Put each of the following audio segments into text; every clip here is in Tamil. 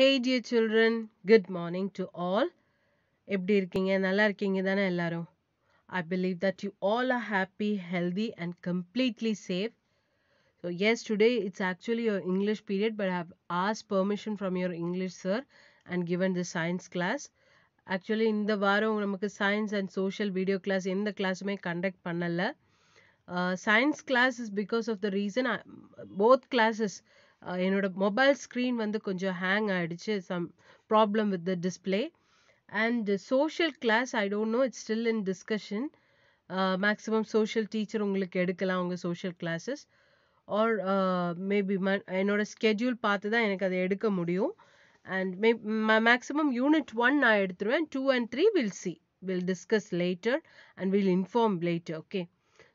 Hey dear children, good morning to all. எப்படி இருக்கீங்க நல்லா இருக்கீங்க தானே எல்லாரும் I believe that you all are happy, healthy and completely safe. So yes, today it's actually your English period but I have asked permission from your English sir and given the science class. Actually, actually இந்த வாரம் நமக்கு science and social video class எந்த கிளாஸுமே கண்டக்ட் பண்ணலை science class is because of the reason both classes. என்னோட மொபைல் ஸ்க்ரீன் வந்து கொஞ்சம் ஹேங் ஆகிடுச்சு some problem with the display and social class I don't know it's still in discussion maximum social teacher உங்களுக்கு எடுக்கலாம் உங்கள் சோஷியல் கிளாஸஸ் ஆர் மேபி ம என்னோட ஸ்கெட்யூல் பார்த்து தான் எனக்கு அதை எடுக்க முடியும் and may maximum unit one நான் எடுத்துருவேன் two and three we'll see we'll discuss later and we'll inform later okay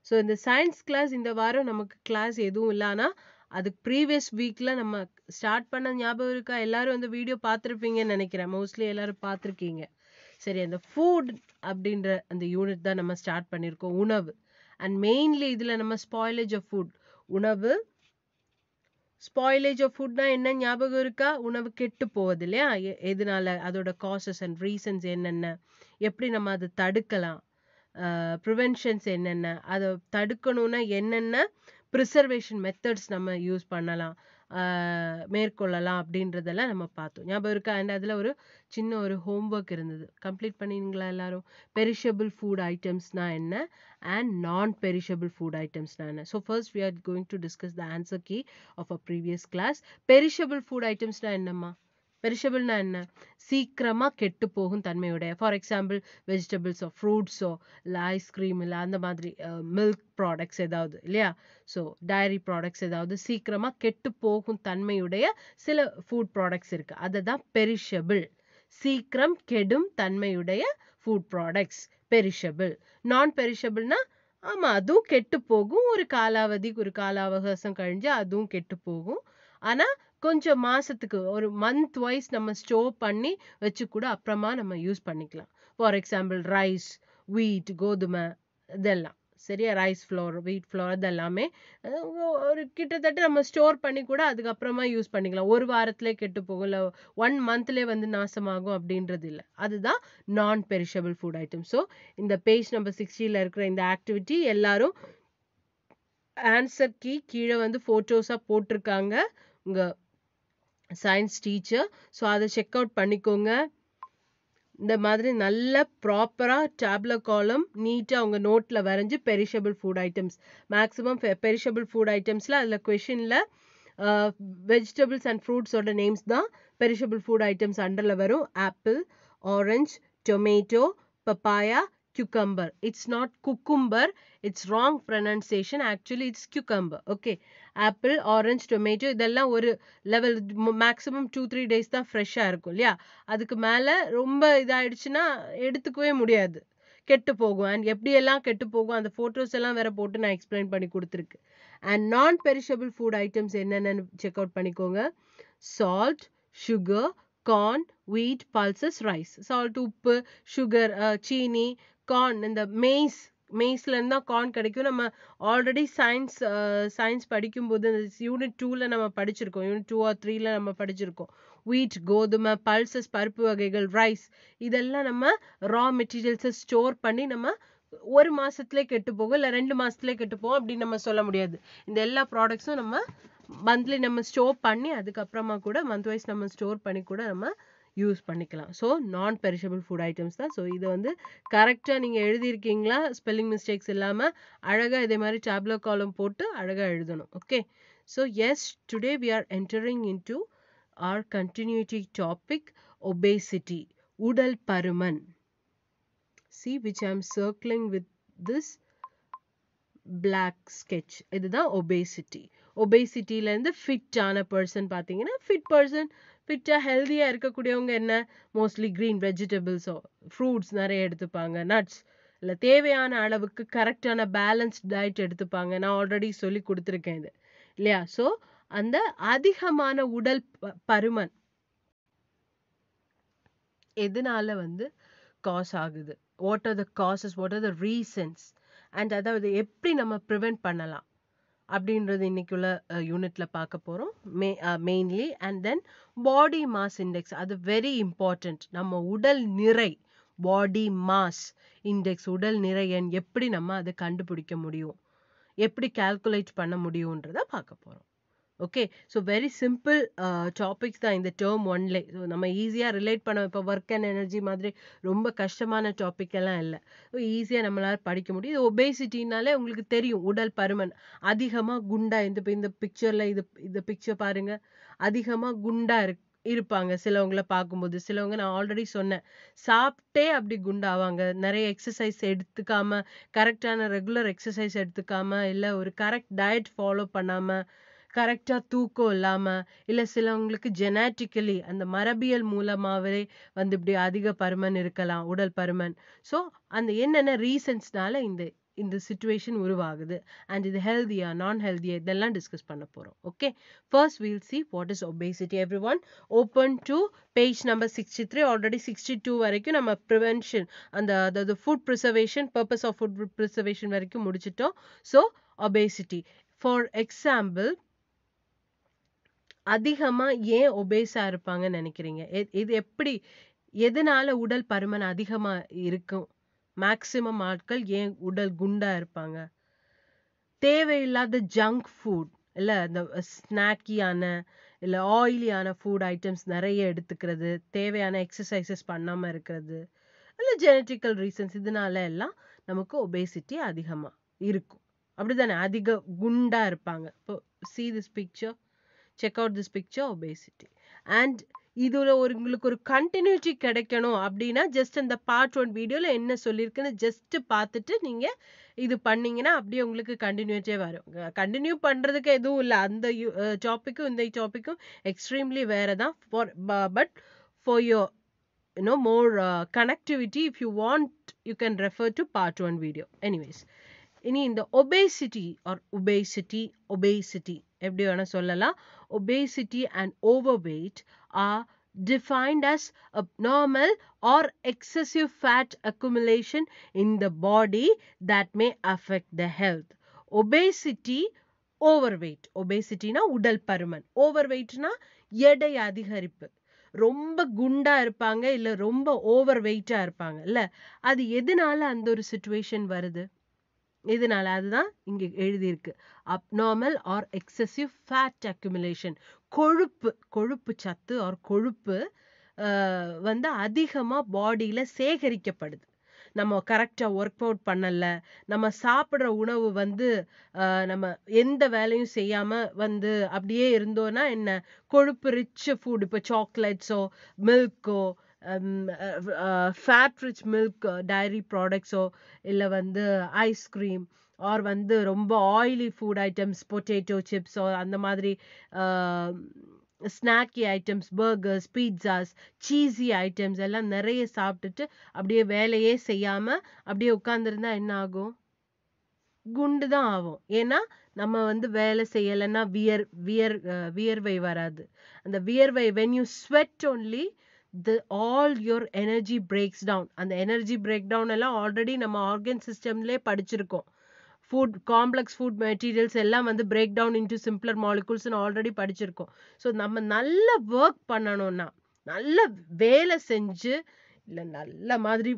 so இந்த சயின்ஸ் கிளாஸ் இந்த வாரம் நமக்கு கிளாஸ் எதுவும் இல்லைனா அதுக்கு ப்ரீவியஸ் வீக்ல நம்ம ஸ்டார்ட் பண்ண ஞாபகம் இருக்கா எல்லாரும் அந்த வீடியோ பார்த்துருப்பீங்கன்னு நினைக்கிறேன் மோஸ்ட்லி எல்லாரும் பார்த்துருக்கீங்க சரி அந்த ஃபுட் அப்படின்ற அந்த யூனிட் தான் நம்ம ஸ்டார்ட் பண்ணியிருக்கோம் உணவு அண்ட் மெயின்லி இதில் நம்ம ஸ்பாயிலேஜ் ஆஃப் ஃபுட் உணவு ஸ்பாயிலேஜ் ஆஃப் ஃபுட்னா என்ன ஞாபகம் இருக்கா உணவு கெட்டு போகுது இல்லையா எதனால அதோட காசஸ் அண்ட் ரீசன்ஸ் என்னென்ன எப்படி நம்ம அதை தடுக்கலாம் ப்ரிவென்ஷன்ஸ் என்னென்ன அதை தடுக்கணும்னா என்னென்ன ப்ரிசர்வேஷன் மெத்தட்ஸ் நம்ம யூஸ் பண்ணலாம் மேற்கொள்ளலாம் அப்படின்றதெல்லாம் நம்ம பார்த்தோம் ஞாபகம் இருக்கா அண்ட் அதில் ஒரு சின்ன ஒரு ஹோம்ஒர்க் இருந்தது கம்ப்ளீட் பண்ணிங்களா எல்லாரும் பெரிஷபிள் ஃபுட் ஐட்டம்ஸ்னால் என்ன அண்ட் நான் பெரிஷபிள் ஃபுட் ஐட்டம்ஸ்னால் என்ன so first we are going to discuss the answer key of a previous class perishable food ஐட்டம்ஸ்னால் என்னம்மா பெரிஷபிள்னா என்ன சீக்கிரமா கெட்டு போகும் தன்மையுடைய ஃபார் எக்ஸாம்பிள் வெஜிடபிள்ஸோ ஃப்ரூட்ஸோ இல்லை ஐஸ்கிரீம் இல்லை அந்த மாதிரி மில்க் ப்ராடக்ட்ஸ் ஏதாவது இல்லையா ஸோ டைரி ப்ராடக்ட்ஸ் ஏதாவது சீக்கிரமா கெட்டு போகும் தன்மையுடைய சில ஃபுட் ப்ராடக்ட்ஸ் இருக்கு அதை தான் பெரிஷபிள் சீக்கிரம் கெடும் தன்மையுடைய ஃபுட் ப்ராடக்ட்ஸ் பெரிஷபிள் நான் பெரிஷபிள்னா ஆமாம் அதுவும் கெட்டு போகும் ஒரு காலாவதி ஒரு கால அவகாசம் கழிஞ்சு அதுவும் கெட்டு போகும் ஆனால் கொஞ்சம் மாசத்துக்கு ஒரு மந்த் வைஸ் நம்ம ஸ்டோர் பண்ணி வச்சு கூட அப்புறமா நம்ம யூஸ் பண்ணிக்கலாம் ஃபார் எக்ஸாம்பிள் ரைஸ் வீட் கோதுமை இதெல்லாம் சரியா ரைஸ் ஃப்ளோர் வீட் ஃப்ளோர் இதெல்லாமே ஒரு கிட்டத்தட்ட நம்ம ஸ்டோர் பண்ணி கூட அதுக்கப்புறமா யூஸ் பண்ணிக்கலாம் ஒரு வாரத்துலேயே கெட்டு போகும் இல்லை ஒன் மந்த்லேயே வந்து நாசமாகும் அப்படின்றது இல்லை அதுதான் நான் பெரிஷபிள் ஃபுட் ஐட்டம் ஸோ இந்த பேஜ் நம்பர் சிக்ஸ்டியில் இருக்கிற இந்த ஆக்டிவிட்டி எல்லாரும் ஆன்சர் கீ கீழே வந்து ஃபோட்டோஸாக போட்டிருக்காங்க உங்கள் சயின்ஸ் டீச்சர் ஸோ அதை செக் அவுட் பண்ணிக்கோங்க இந்த மாதிரி நல்ல ப்ராப்பராக டேப்லெட் காலம் நீட்டாக அவங்க நோட்டில் வரைஞ்சி perishable food items maximum perishable food ஐட்டம்ஸில் அதில் கொஷினில் வெஜிடபிள்ஸ் அண்ட் ஃப்ரூட்ஸோட நேம்ஸ் தான் பெரிஷபிள் ஃபுட் ஐட்டம்ஸ் அண்டரில் வரும் apple orange tomato papaya cucumber. It's not cucumber. It's wrong pronunciation. Actually, it's cucumber. Okay. Apple orange tomato இதெல்லாம் ஒரு level maximum two three days தான் ஃப்ரெஷ்ஷாக இருக்கும் இல்லையா அதுக்கு மேலே ரொம்ப இதாகிடுச்சுன்னா எடுத்துக்கவே முடியாது கெட்டு போகும் அண்ட் எப்படியெல்லாம் கெட்டு போகும் அந்த ஃபோட்டோஸ் எல்லாம் வேற போட்டு நான் எக்ஸ்பிளைன் பண்ணி கொடுத்துருக்கு அண்ட் நான் பெரிஷபிள் ஃபுட் ஐட்டம்ஸ் என்னென்னு செக் அவுட் பண்ணிக்கோங்க salt sugar corn wheat pulses rice salt உப்பு சுகர் சீனி கார்ன் இந்த மேய்ஸ் இருந்து தான் கார்ன் கிடைக்கும் நம்ம ஆல்ரெடி சயின்ஸ் சயின்ஸ் படிக்கும்போது இந்த யூனிட் டூல நம்ம படிச்சிருக்கோம் யூனிட் டூ ஆர் த்ரீல நம்ம படிச்சிருக்கோம் வீட் கோதுமை பல்சஸ் பருப்பு வகைகள் ரைஸ் இதெல்லாம் நம்ம ரா மெட்டீரியல்ஸை ஸ்டோர் பண்ணி நம்ம ஒரு மாதத்துலேயே கெட்டு போகும் இல்லை ரெண்டு மாதத்துலேயே கெட்டு போகும் அப்படின்னு நம்ம சொல்ல முடியாது இந்த எல்லா ப்ராடக்ட்ஸும் நம்ம மந்த்லி நம்ம ஸ்டோர் பண்ணி அதுக்கப்புறமா கூட மந்த் வைஸ் நம்ம ஸ்டோர் பண்ணி கூட நம்ம யூஸ் பண்ணிக்கலாம் ஸோ நான் பெரிஷபிள் ஃபுட் ஐட்டம்ஸ் தான் ஸோ இதை வந்து கரெக்டாக நீங்கள் எழுதியிருக்கீங்களா ஸ்பெல்லிங் மிஸ்டேக்ஸ் இல்லாமல் அழகாக இதே மாதிரி டேப்லோ காலம் போட்டு அழகாக எழுதணும் okay so yes today we are entering into our continuity topic obesity உடல் பருமன் see which I'm circling with this black sketch இதுதான் ஒபேசிட்டி ஒபேசிட்டியிலேருந்து ஃபிட்டான பர்சன் பார்த்தீங்கன்னா ஃபிட் பர்சன் ஃபிட்டாக ஹெல்த்தியாக இருக்கக்கூடியவங்க என்ன மோஸ்ட்லி க்ரீன் வெஜிடபிள்ஸோ ஃப்ரூட்ஸ் நிறைய எடுத்துப்பாங்க நட்ஸ் இல்லை தேவையான அளவுக்கு கரெக்டான பேலன்ஸ்ட் டயட் எடுத்துப்பாங்க நான் ஆல்ரெடி சொல்லி கொடுத்துருக்கேன் இது இல்லையா ஸோ அந்த அதிகமான உடல் பருமன் எதனால வந்து காஸ் ஆகுது what are the causes what are the reasons and அதாவது எப்படி நம்ம ப்ரிவெண்ட் பண்ணலாம் அப்படின்றது இன்னைக்குள்ள யூனிட்ல பார்க்க போறோம் may mainly and then body mass index அது வெரி இம்பார்ட்டன்ட் நம்ம உடல் நிறை பாடி மாஸ் இண்டெக்ஸ் உடல் நிறை எண் எப்படி நம்ம அதை கண்டுபிடிக்க முடியும் எப்படி கால்குலேட் பண்ண முடியும்ன்றதை பார்க்க போறோம் okay. So very simple a topics தான் இந்த டெர்ம் 1லே. ஸோ நம்ம ஈஸியாக ரிலேட் பண்ண இப்போ ஒர்க் அண்ட் எனர்ஜி மாதிரி ரொம்ப கஷ்டமான டாபிக் எல்லாம் இல்ல. ஈஸியாக நம்மளால படிக்க முடியும். ஒபேசிட்டினாலே உங்களுக்கு தெரியும். உடல் பருமன். அதிகமா குண்டா இந்த இப்போ இந்த பிக்சர்ல இது இந்த பிக்சர் பாருங்க. அதிகமா குண்டா இருக் இருப்பாங்க சிலவங்கள பார்க்கும்போது. சிலவங்க நான் ஆல்ரெடி சொன்னேன். சாப்பிட்டே அப்படி குண்டாவாங்க. நிறைய எக்ஸசைஸ் எடுத்துக்காம, கரெக்டான ரெகுலர் எக்ஸசைஸ் எடுத்துக்காம, இல்ல ஒரு கரெக்ட் டயட் ஃபாலோ பண்ணாம கரெக்டா தூக்கம் இல்லாம இல்ல சிலவங்களுக்கு ஜெனாட்டிக்கலி அந்த மரபியல் மூலமாவே வந்து இப்படி அதிக பருமன் இருக்கலாம் உடல் பருமன் சோ அந்த என்னென்ன ரீசன்ஸ்னால இந்த இந்த சுச்சுவேஷன் உருவாகுது அண்ட் இது ஹெல்தியா நான் ஹெல்தியா இதெல்லாம் டிஸ்கஸ் பண்ண போறோம் okay first we'll see what is obesity everyone open to page number sixty three already sixty two வரைக்கும் நம்ம ப்ரிவென்ஷன் அந்த அதாவது food preservation purpose of food preservation வரைக்கும் முடிச்சிட்டோம் ஸோ ஒபேசிட்டி ஃபார் எக்ஸாம்பிள் அதிகமா ஏன் ஒபேஸா இருப்பாங்கன்னு நினைக்கிறீங்க? எ இது எப்படி? எதனால உடல் பருமன் அதிகமா இருக்கும்? மேக்சிமம் ஆட்கள் ஏன் உடல் குண்டா இருப்பாங்க? தேவையில்லாத ஜங்க் ஃபுட் இல்ல, இந்த ஸ்நாக்கியான இல்ல ஆயிலியான ஃபுட் ஐட்டம்ஸ் நிறைய எடுத்துக்கிறது, தேவையான எக்ஸர்சைசஸ் பண்ணாம இருக்கிறது, இல்ல ஜெனடிக்கல் ரீசன்ஸ் இதனால எல்லாம் நமக்கு ஒபேசிட்டி அதிகமா இருக்கும். அப்படிதானே? அதிக குண்டா இருப்பாங்க. இப்போ see this picture. Check out this picture obesity and இதில் ஒரு உங்களுக்கு ஒரு கண்டினியூட்டி கிடைக்கணும் அப்படின்னா ஜஸ்ட் அந்த பார்ட் ஒன் வீடியோவில் என்ன சொல்லியிருக்குன்னு ஜஸ்ட்டு பார்த்துட்டு நீங்கள் இது பண்ணிங்கன்னா அப்படியே உங்களுக்கு கண்டினியூட்டே வரும் கண்டினியூ பண்ணுறதுக்கு எதுவும் இல்லை அந்த டாப்பிக்கும் இந்த டாப்பிக்கும் எக்ஸ்ட்ரீம்லி வேறு தான் for but for you you know more connectivity if you want you can refer to part one video anyways இனி இந்த ஒபேசிட்டி ஆர் ஒபேசிட்டி ஒபேசிட்டி எப்படி வேணால் சொல்லலாம் obesity and over weight are defined as abnormal or excessive fat accumulation in the body that may affect the health. Obesity, overweight. Obesity na உடல் பருமன் overweight na எடை அதிகரிப்பு ரொம்ப குண்டா இருப்பாங்க இல்ல ரொம்ப ஓவர் வெயிட்டா இருப்பாங்க இல்ல அது எதனால அந்த ஒரு சுச்சுவேஷன் வருது இதனால அதுதான் இங்கே எழுதியிருக்கு abnormal or excessive fat accumulation கொழுப்பு கொழுப்பு சத்து ஆர் கொழுப்பு வந்து அதிகமாக பாடியில் சேகரிக்கப்படுது நம்ம கரெக்டாக ஒர்க் அவுட் பண்ணலை நம்ம சாப்பிட்ற உணவு வந்து நம்ம எந்த வேலையும் செய்யாமல் வந்து அப்படியே இருந்தோன்னா என்ன கொழுப்பு ரிச் ஃபுட் இப்போ சாக்லேட்ஸோ மில்க்கோ ம், a a fat rich milk dairy ப்ராடக்ட்ஸோ, இல்ல வந்து ஐஸ்கிரீம் ஆர் வந்து ரொம்ப ஆயிலி ஃபுட் ஐட்டம்ஸ், பொட்டேட்டோ சிப்ஸோ அந்த மாதிரி a snacky items, burgers, pizzas, cheesy items எல்லாம் நிறைய சாப்பிட்டுட்டு, அப்படியே வேலையே செய்யாம, அப்படியே உட்காந்துருந்தா என்ன ஆகும்? குண்டு தான் ஆகும் ஏன்னா, நம்ம வந்து வேலை செய்யலைன்னா வியர் வியர் வியர்வை வராது. அந்த வியர்வை when you sweat only the all your energy breaks down அந்த எனர்ஜி பிரேக் டவுன் எல்லாம் ஆல்ரெடி நம்ம ஆர்கன் சிஸ்டம்லேயே படிச்சிருக்கோம் ஃபுட் காம்ப்ளெக்ஸ் ஃபுட் மெட்டீரியல்ஸ் எல்லாம் வந்து பிரேக் டவுன் இன்ட்டு சிம்பிளர் மாலிகுல்ஸ்னு ஆல்ரெடி படிச்சிருக்கோம் ஸோ நம்ம நல்ல ஒர்க் பண்ணணும்னா நல்ல வேலை செஞ்சு இல்லை நல்ல மாதிரி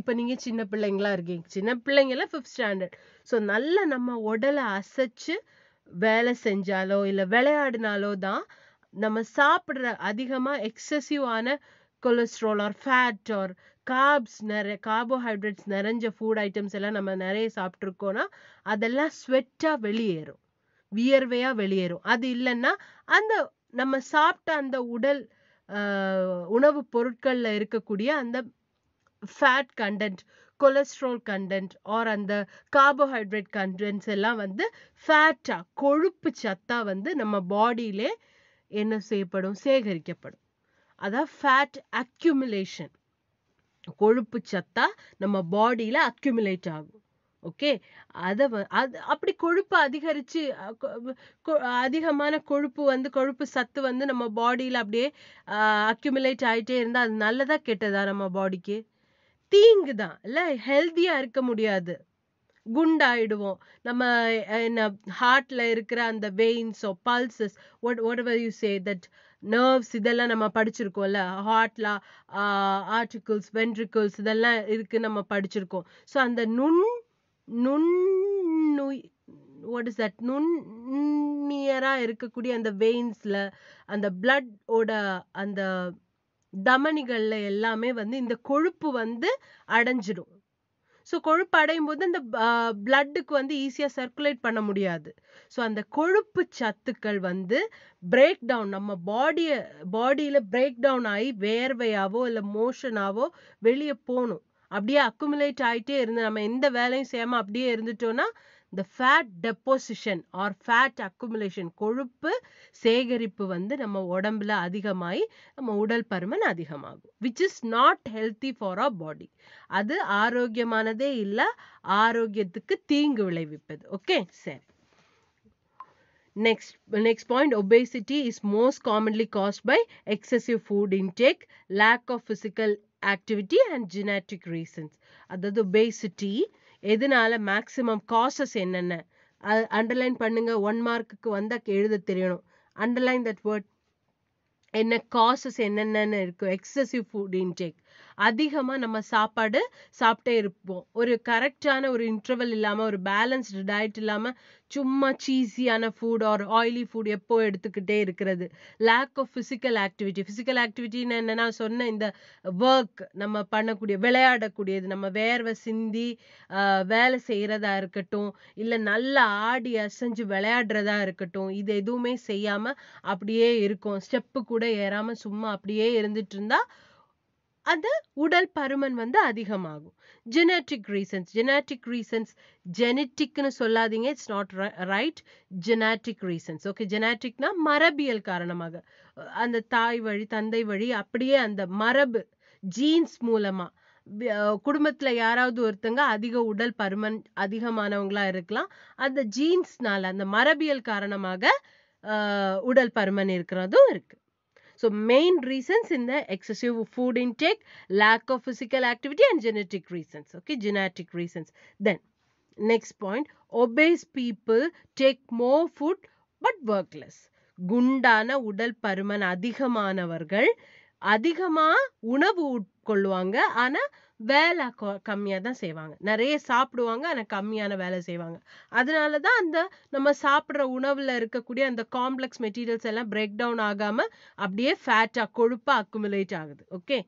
இப்போ நீங்கள் சின்ன பிள்ளைங்களா இருக்கீங்க சின்ன பிள்ளைங்கள ஃபிஃப்த் ஸ்டாண்டர்ட் ஸோ நல்லா நம்ம உடலை அசைச்சு வேலை செஞ்சாலோ இல்லை விளையாடினாலோ தான் நம்ம சாப்பிட்ற அதிகமாக எக்ஸசிவான cholesterol or fat or carbs நிறைய கார்போஹைட்ரேட்ஸ் நிறைஞ்ச ஃபுட் ஐட்டம்ஸ் எல்லாம் நம்ம நிறைய சாப்பிட்ருக்கோன்னா அதெல்லாம் ஸ்வெட்டாக வெளியேறும் வியர்வையாக வெளியேறும் அது இல்லைன்னா அந்த நம்ம சாப்பிட்ட அந்த உடல் உணவு பொருட்களில் இருக்கக்கூடிய அந்த fat content cholesterol content or அந்த கார்போஹைட்ரேட் கண்டென்ட்ஸ் எல்லாம் வந்து ஃபேட்டாக கொழுப்பு சத்தாக வந்து நம்ம பாடியிலே என்ன செய்யப்படும் சேகரிக்கப்படும் அதான் ஃபேட் அக்யூமுலேஷன் கொழுப்பு சத்தா நம்ம பாடியில் அக்யூமுலேட் ஆகும் ஓகே அதை அது அப்படி கொழுப்பு அதிகரித்து அதிகமான கொழுப்பு வந்து கொழுப்பு சத்து வந்து நம்ம பாடியில் அப்படியே அக்யூமுலேட் ஆகிட்டே இருந்தால் அது நல்லதாக கெட்டதா நம்ம பாடிக்கு தீங்கு தான் இல்லை ஹெல்த்தியாக இருக்க முடியாது குண்டாயிடுவோம் நம்ம என்ன ஹார்ட்ல இருக்கிற அந்த வெயின்ஸோ pulses or whatever you say that தட் நர்வ்ஸ் இதெல்லாம் நம்ம படிச்சிருக்கோம்ல ஹார்ட்ல ஆர்டிகிள்ஸ் வென்ட்ரிக்கிள்ஸ் இதெல்லாம் இருக்கு நம்ம படிச்சிருக்கோம் ஸோ அந்த நுண் நுண்ணுய் வாட் இஸ் தட் நுண்ணியரா இருக்கக்கூடிய அந்த வெயின்ஸில் அந்த பிளட் ஓட அந்த தமனிகளில் எல்லாமே வந்து இந்த கொழுப்பு வந்து அடைஞ்சிடும் ஸோ கொழுப்பு அடையும் போது அந்த பிளட்டுக்கு வந்து ஈஸியாக சர்க்குலேட் பண்ண முடியாது ஸோ அந்த கொழுப்பு சத்துக்கள் வந்து பிரேக் டவுன் நம்ம பாடியை பாடியில் பிரேக் டவுன் ஆகி வேர்வையாவோ இல்லை மோஷனாவோ வெளியே போகணும் அப்படியே அக்குமுலேட் ஆகிட்டே இருந்து நம்ம எந்த வேலையும் செய்யாமல் அப்படியே இருந்துட்டோம்னா இந்த fat deposition or fat accumulation கொழுப்பு சேகரிப்பு வந்து நம்ம உடம்புல அதிகமாகி நம்ம உடல் பருமன் அதிகமாகும் which is not healthy for a body அது ஆரோக்கியமானதே இல்லை ஆரோக்கியத்துக்கு தீங்கு விளைவிப்பது ஓகே சரி next next point obesity is most commonly caused by excessive food intake, lack of physical activity and genetic reasons அதாவது obesity எதனால மேக்ஸிமம் காசஸ் என்னென்ன அது அண்டர்லைன் பண்ணுங்க ஒன் மார்க்குக்கு வந்தால் எழுத தெரியணும் அண்டர்லைன் தட் வேர்ட் என்ன காசஸ் என்னென்னு இருக்கும் எக்ஸசிவ் ஃபுட் இன்டேக் அதிகமா நம்ம சாப்பாடு சாப்பிட்டே இருப்போம் ஒரு கரெக்டான ஒரு இன்டர்வல் இல்லாம ஒரு பேலன்ஸ்டு டயட் இல்லாம சும்மா சீஸியான ஃபுட் ஆர் ஆயிலி ஃபுட் எப்போ எடுத்துக்கிட்டே இருக்கிறது lack of physical activity physical ஆக்டிவிட்டின்னு என்னன்னா சொன்ன இந்த ஒர்க் நம்ம பண்ணக்கூடிய விளையாடக்கூடியது நம்ம வேர்வை சிந்தி வேலை செய்யறதா இருக்கட்டும் இல்லை நல்லா ஆடி அசைஞ்சு விளையாடுறதா இருக்கட்டும் இது எதுவுமே செய்யாம அப்படியே இருக்கும் ஸ்டெப்பு கூட ஏறாம சும்மா அப்படியே இருந்துட்டு இருந்தா அது உடல் பருமன் வந்து அதிகமாகும் ஜெனட்டிக் ரீசன்ஸ் ஜெனட்டிக் ரீசன்ஸ் ஜெனட்டிக்னு சொல்லாதீங்க it's not right genetic reasons okay ஜெனட்டிக்னா மரபியல் காரணமாக அந்த தாய் வழி தந்தை வழி அப்படியே அந்த மரபு ஜீன்ஸ் மூலமா குடும்பத்துல யாராவது ஒருத்தங்க அதிக உடல் பருமன் அதிகமானவங்களா இருக்கலாம் அந்த ஜீன்ஸ்னால அந்த மரபியல் காரணமாக உடல் பருமன் இருக்கிறதும் இருக்கு So main reasons in the excessive food intake, lack of physical activity and genetic reasons. Okay, genetic reasons. Then next point, obese people take more food but work less. குண்டான உடல் பருமன் அதிகமானவர்கள் அதிகமாக உணவு உட்கொள்ளுவாங்க ஆனால் வேலை கம்மியாக தான் செய்வாங்க நிறைய சாப்பிடுவாங்க ஆனால் கம்மியான வேலை செய்வாங்க அதனால தான் அந்த நம்ம சாப்பிட்ற உணவில் இருக்கக்கூடிய அந்த காம்ப்ளெக்ஸ் மெட்டீரியல்ஸ் எல்லாம் பிரேக் டவுன் ஆகாமல் அப்படியே ஃபேட்டாக கொழுப்பாக அக்குமுலேட் ஆகுது okay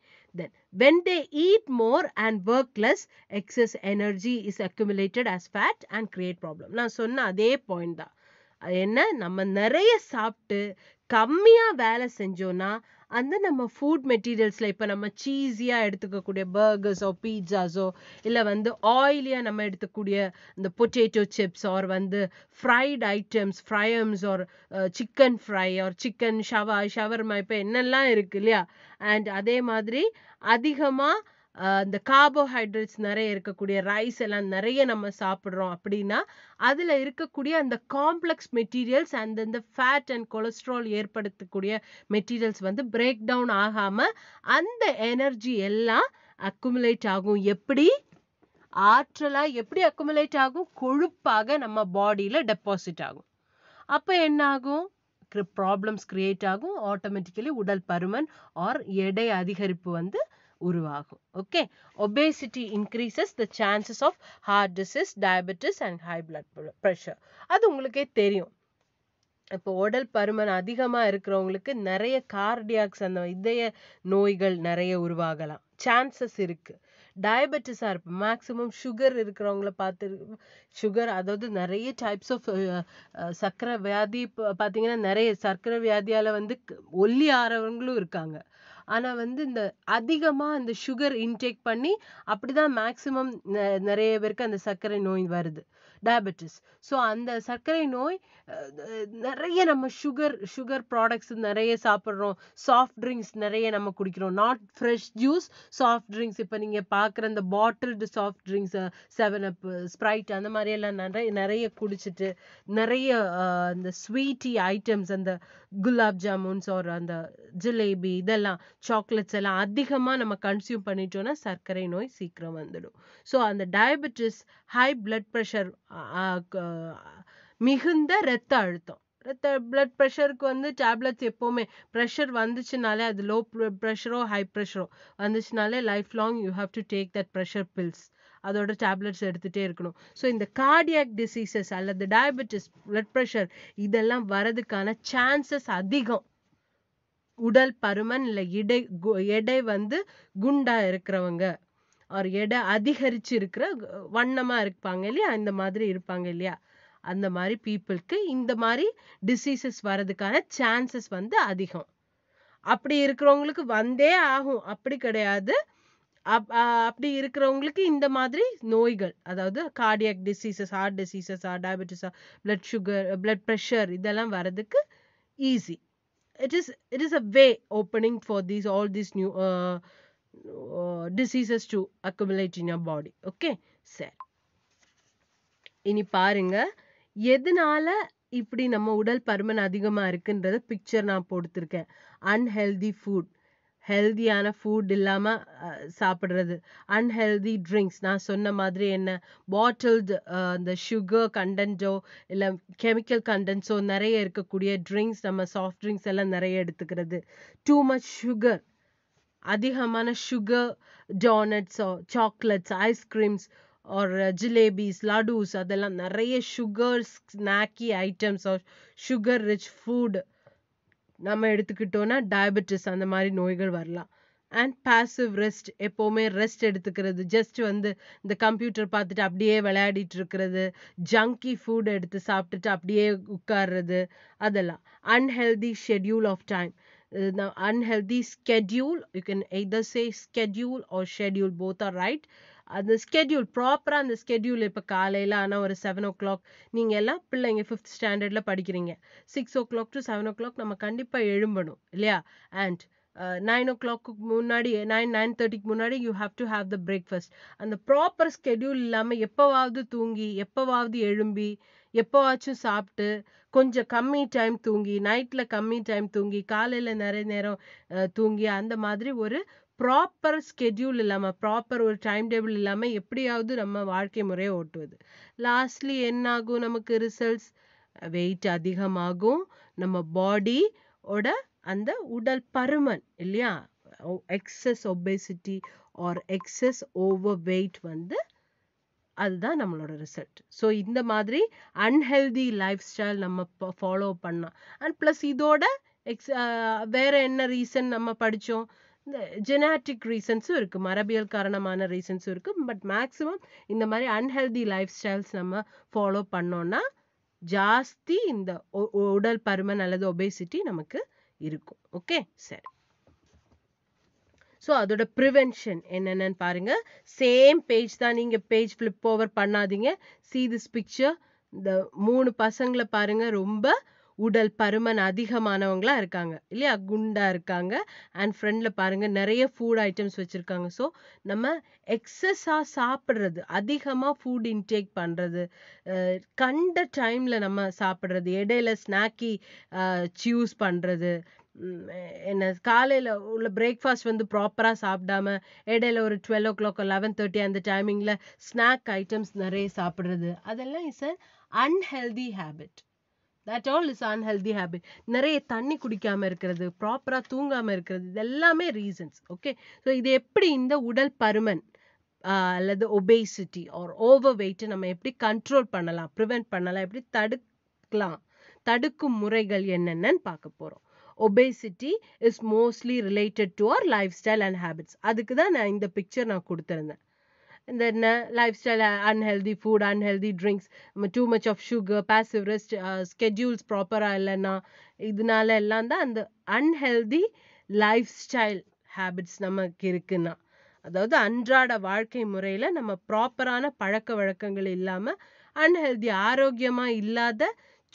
then when they eat more and work less excess energy is accumulated as fat and create problem நான் சொன்ன அதே பாயிண்ட் தான் என்ன நம்ம நிறைய சாப்பிட்டு கம்மியாக வேலை செஞ்சோன்னா அந்த நம்ம ஃபுட் மெட்டீரியல்ஸில் இப்போ நம்ம சீஸியாக எடுத்துக்கக்கூடிய பர்கர்ஸோ பீட்சாஸோ இல்லை வந்து ஆயிலியாக நம்ம எடுத்துக்கூடிய இந்த பொட்டேட்டோ சிப்ஸ் ஆர் வந்து fried items fryums or chicken fry or chicken ஷவா ஷவர்மா இப்போ என்னெல்லாம் இருக்கு இல்லையா அண்ட் அதே மாதிரி அதிகமாக இந்த கார்போஹைட்ரேட்ஸ் நிறைய இருக்கக்கூடிய ரைஸ் எல்லாம் நிறைய நம்ம சாப்பிட்றோம் அப்படின்னா அதில் இருக்கக்கூடிய அந்த காம்ப்ளெக்ஸ் மெட்டீரியல்ஸ் அண்ட் இந்த ஃபேட் அண்ட் கொலஸ்ட்ரால் ஏற்படுத்தக்கூடிய மெட்டீரியல்ஸ் வந்து பிரேக் டவுன் ஆகாமல் அந்த எனர்ஜி எல்லாம் அக்குமுலேட் ஆகும் எப்படி ஆற்றலாக எப்படி அக்குமுலேட் ஆகும் கொழுப்பாக நம்ம பாடியில் டெபாசிட் ஆகும் அப்போ என்ன ஆகும் ப்ராப்ளம்ஸ் கிரியேட் ஆகும் ஆட்டோமேட்டிக்கலி உடல் பருமன் ஆர் எடை அதிகரிப்பு வந்து உருவாகும் okay obesity increases the chances of heart disease diabetes and high blood pressure அது உங்களுக்கே தெரியும் இப்போ உடல் பருமன் அதிகமாக இருக்கிறவங்களுக்கு நிறைய கார்டியாக்ஸ் அந்த இதய நோய்கள் நிறைய உருவாகலாம் சான்சஸ் இருக்குது டயபெட்டிஸாக இருப்போம் மேக்ஸிமம் சுகர் இருக்கிறவங்கள பார்த்து சுகர் அதாவது நிறைய டைப்ஸ் ஆஃப் சர்க்கரை வியாதி பார்த்தீங்கன்னா நிறைய சர்க்கரை வியாதியால் வந்து ஒல்லி ஆறவங்களும் இருக்காங்க ஆனா வந்து இந்த அதிகமா அந்த sugar intake பண்ணி அப்படிதான் maximum நிறைய பேருக்கு அந்த சர்க்கரை நோய் வருது டயபெட்டிஸ் ஸோ அந்த சர்க்கரை நோய் நிறைய நம்ம சுகர் சுகர் ப்ராடக்ட்ஸ் நிறைய சாப்பிட்றோம் சாஃப்ட் ட்ரிங்க்ஸ் நிறைய நம்ம குடிக்கிறோம் not fresh juice soft drinks இப்போ நீங்கள் பார்க்குற அந்த bottled soft drinks Seven Up Sprite அந்த மாதிரியெல்லாம் நிறைய நிறைய குடிச்சிட்டு நிறைய அந்த ஸ்வீட்டி ஐட்டம்ஸ் அந்த குலாப் ஜாமுன்ஸ் ஒரு அந்த ஜிலேபி இதெல்லாம் சாக்லேட்ஸ் எல்லாம் அதிகமாக நம்ம கன்சியூம் பண்ணிட்டோம்னா சர்க்கரை நோய் சீக்கிரம் வந்துடும் ஸோ அந்த டயபெட்டிஸ் ஹை பிளட் ப்ரெஷர் மிகுந்த இரத்த அழுத்தம் ரத்த பிளட் ப்ரெஷருக்கு வந்து டேப்லெட்ஸ் எப்போவுமே ப்ரெஷர் வந்துச்சுனாலே அது லோ ப்ரெஷரோ ஹை ப்ரெஷரோ வந்துச்சுனாலே life long you have to take that pressure pills அதோட டேப்லெட்ஸ் எடுத்துகிட்டே இருக்கணும் ஸோ இந்த கார்டியாக் டிசீசஸ் அல்லது டயபெட்டிஸ் பிளட் ப்ரெஷர் இதெல்லாம் வரதுக்கான சான்சஸ் அதிகம் உடல் பருமன் இல்லை இடை எடை வந்து குண்டா இருக்கிறவங்க ஒரு எடை அதிகரிச்சு இருக்கிற வண்ணமா இருப்பாங்க இல்லையா இந்த மாதிரி இருப்பாங்க இல்லையா அந்த மாதிரி பீப்புளுக்கு இந்த மாதிரி டிசீசஸ் வர்றதுக்கான சான்சஸ் வந்து அதிகம் அப்படி இருக்கிறவங்களுக்கு வந்தே ஆகும் அப்படி கிடையாது அப் அப்படி இருக்கிறவங்களுக்கு இந்த மாதிரி நோய்கள் அதாவது கார்டியாக் டிசீசஸ் ஹார்ட் டிசீசஸா டயபெட்டிஸா பிளட் சுகர் பிளட் ப்ரெஷர் இதெல்லாம் வர்றதுக்கு easy it is it is a way opening for these all these new diseases to accumulate in your body okay சரி இனி பாருங்க எதனால இப்படி நம்ம உடல் பருமன் அதிகமாக இருக்குன்றத பிக்சர் நான் போடுத்திருக்கேன் அன்ஹெல்தி ஃபுட் ஹெல்தியான ஃபுட் இல்லாமல் சாப்பிட்றது அன்ஹெல்தி ட்ரிங்க்ஸ் நான் சொன்ன மாதிரி என்ன பாட்டில்டு இந்த சுகர் கண்டென்ட்டோ இல்லை கெமிக்கல் கண்டென்ட்ஸோ நிறைய இருக்கக்கூடிய ட்ரிங்க்ஸ் நம்ம சாஃப்ட் ட்ரிங்க்ஸ் எல்லாம் நிறைய எடுத்துக்கிறது டூ மச் சுகர் அதிகமான sugar donuts chocolates ice creams or jalebis laddoos அதெல்லாம் நிறைய sugar snacky items or sugar rich food நம்ம எடுத்துக்கிட்டோன்னா டயபெட்டிஸ் அந்த மாதிரி நோய்கள் வரலாம் அண்ட் பேசிவ் ரெஸ்ட் எப்போவுமே ரெஸ்ட் எடுத்துக்கிறது ஜஸ்ட் வந்து இந்த கம்ப்யூட்டர் பார்த்துட்டு அப்படியே விளையாடிட்டு இருக்கிறது ஜங்கி ஃபுட் எடுத்து சாப்பிட்டுட்டு அப்படியே உட்கார்றது அதெல்லாம் unhealthy schedule of time Uh, now unhealthy schedule you can either say schedule or schedule both are right அந்த ஸ்கெடியூல் ப்ராப்பராக அந்த ஸ்கெடியூல் இப்போ காலையில் ஆனால் ஒரு செவன் ஓ கிளாக் நீங்கள் எல்லாம் பிள்ளைங்க ஃபிஃப்த் ஸ்டாண்டர்டில் படிக்கிறீங்க six o'clock to seven o'clock நம்ம கண்டிப்பாக எழும்பணும் இல்லையா அண்ட் நைன் ஓ கிளாக்கு முன்னாடி நைன் நைன் தேர்ட்டிக்கு முன்னாடி you have to have the breakfast அந்த ப்ராப்பர் ஸ்கெடியூல் இல்லாமல் எப்போவாவது தூங்கி எப்போவாவது எழும்பி எப்போவாச்சும் சாப்பிட்டு கொஞ்சம் கம்மி டைம் தூங்கி நைட்டில் கம்மி டைம் தூங்கி காலையில் நிறைய நேரம் தூங்கி அந்த மாதிரி ஒரு ப்ராப்பர் ஸ்கெட்யூல் இல்லாமல் ப்ராப்பர் ஒரு டைம் டேபிள் இல்லாமல் எப்படியாவது நம்ம வாழ்க்கை முறையை ஓட்டுவது லாஸ்ட்லி என்னாகும் நமக்கு ரிசல்ட்ஸ் வெயிட் அதிகமாகும் நம்ம பாடியோட ஓட அந்த உடல் பருமன் இல்லையா excess obesity or excess over weight வந்து அதுதான் நம்மளோட ரிசல்ட் ஸோ இந்த மாதிரி அன்ஹெல்தி லைஃப் ஸ்டைல் நம்ம ஃபாலோ பண்ணலாம் அண்ட் ப்ளஸ் இதோட எக்ஸ் வேறு என்ன ரீசன் நம்ம படித்தோம் இந்த ஜெனாட்டிக் ரீசன்ஸும் இருக்குது மரபியல் காரணமான ரீசன்ஸும் இருக்குது பட் மேக்ஸிமம் இந்த மாதிரி அன்ஹெல்தி லைஃப் ஸ்டைல்ஸ் நம்ம ஃபாலோ பண்ணோன்னா ஜாஸ்தி இந்த உடல் பருமன் அல்லது ஒபேசிட்டி நமக்கு இருக்கும் ஓகே சரி ஸோ அதோட ப்ரிவென்ஷன் என்னென்னு பாருங்க சேம் பேஜ் தான் நீங்க பேஜ் ஃப்ளிப் ஓவர் பண்ணாதீங்க சி திஸ் பிக்சர் இந்த மூணு பசங்களை பாருங்க ரொம்ப உடல் பருமன் அதிகமானவங்களா இருக்காங்க இல்லையா குண்டா இருக்காங்க அண்ட் ஃப்ரெண்ட்ல பாருங்க நிறைய ஃபுட் ஐட்டம்ஸ் வச்சிருக்காங்க ஸோ நம்ம எக்ஸஸா சாப்பிட்றது அதிகமா ஃபுட் இன்டேக் பண்றது கண்ட டைம்ல நம்ம சாப்பிட்றது இடையில ஸ்நாக்கி சூஸ் பண்றது என்ன காலையில் உள்ள பிரேக்ஃபாஸ்ட் வந்து ப்ராப்பராக சாப்பிடாம இடையில ஒரு twelve o'clock eleven thirty அந்த டைமிங்கில் ஸ்நாக் ஐட்டம்ஸ் நிறைய சாப்பிட்றது அதெல்லாம் is a unhealthy habit that all is unhealthy habit நிறைய தண்ணி குடிக்காமல் இருக்கிறது ப்ராப்பராக தூங்காமல் இருக்கிறது இதெல்லாமே ரீசன்ஸ் ஓகே ஸோ இது எப்படி இந்த உடல் பருமன் அல்லது ஒபேசிட்டி ஆர் ஓவர் வெயிட்டை நம்ம எப்படி கண்ட்ரோல் பண்ணலாம் ப்ரிவெண்ட் பண்ணலாம் எப்படி தடுக்கலாம் தடுக்கும் முறைகள் என்னென்னு பார்க்க போகிறோம் obesity is mostly related to our life style and habits அதுக்கு தான் நான் இந்த பிக்சர் நான் கொடுத்துருந்தேன் இந்த என்ன life style unhealthy food unhealthy drinks too much of sugar passive rest schedules ப்ராப்பராக இல்லைன்னா இதனால எல்லாம் தான் அந்த அன்ஹெல்தி லைஃப் ஸ்டைல் ஹேபிட்ஸ் நமக்கு இருக்குன்னா அதாவது அன்றாட வாழ்க்கை முறையில் நம்ம ப்ராப்பரான பழக்க வழக்கங்கள் இல்லாமல் அன்ஹெல்தி ஆரோக்கியமாக இல்லாத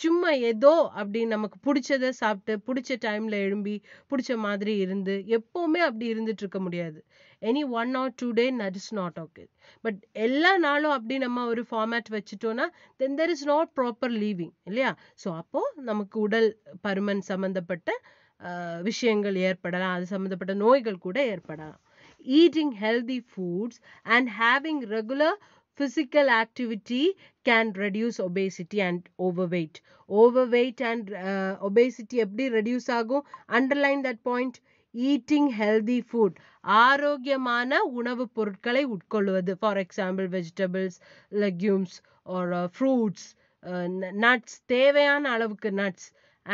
சும்மா ஏதோ அப்படி நமக்கு பிடிச்சத சாப்பிட்டு பிடிச்ச டைம்ல எழும்பி பிடிச்ச மாதிரி இருந்து எப்பவுமே அப்படி இருந்துட்டு இருக்க முடியாது any one or two day not is not okay but எல்லா நாளும் அப்படி நம்ம ஒரு ஃபார்மேட் வச்சுட்டோம்னா then there is not proper living இல்லையா ஸோ அப்போ நமக்கு உடல் பருமன் சம்மந்தப்பட்ட விஷயங்கள் ஏற்படலாம் அது சம்மந்தப்பட்ட நோய்கள் கூட ஏற்படலாம் eating healthy foods and having regular physical activity can reduce obesity and overweight. Overweight and uh, obesity எப்படி reduce ஆகும் underline that point eating healthy food ஆரோக்கியமான உணவுப் பொருட்களை உட்கொள்வது for example vegetables legumes or fruits nuts தேவையான அளவுக்கு நட்ஸ்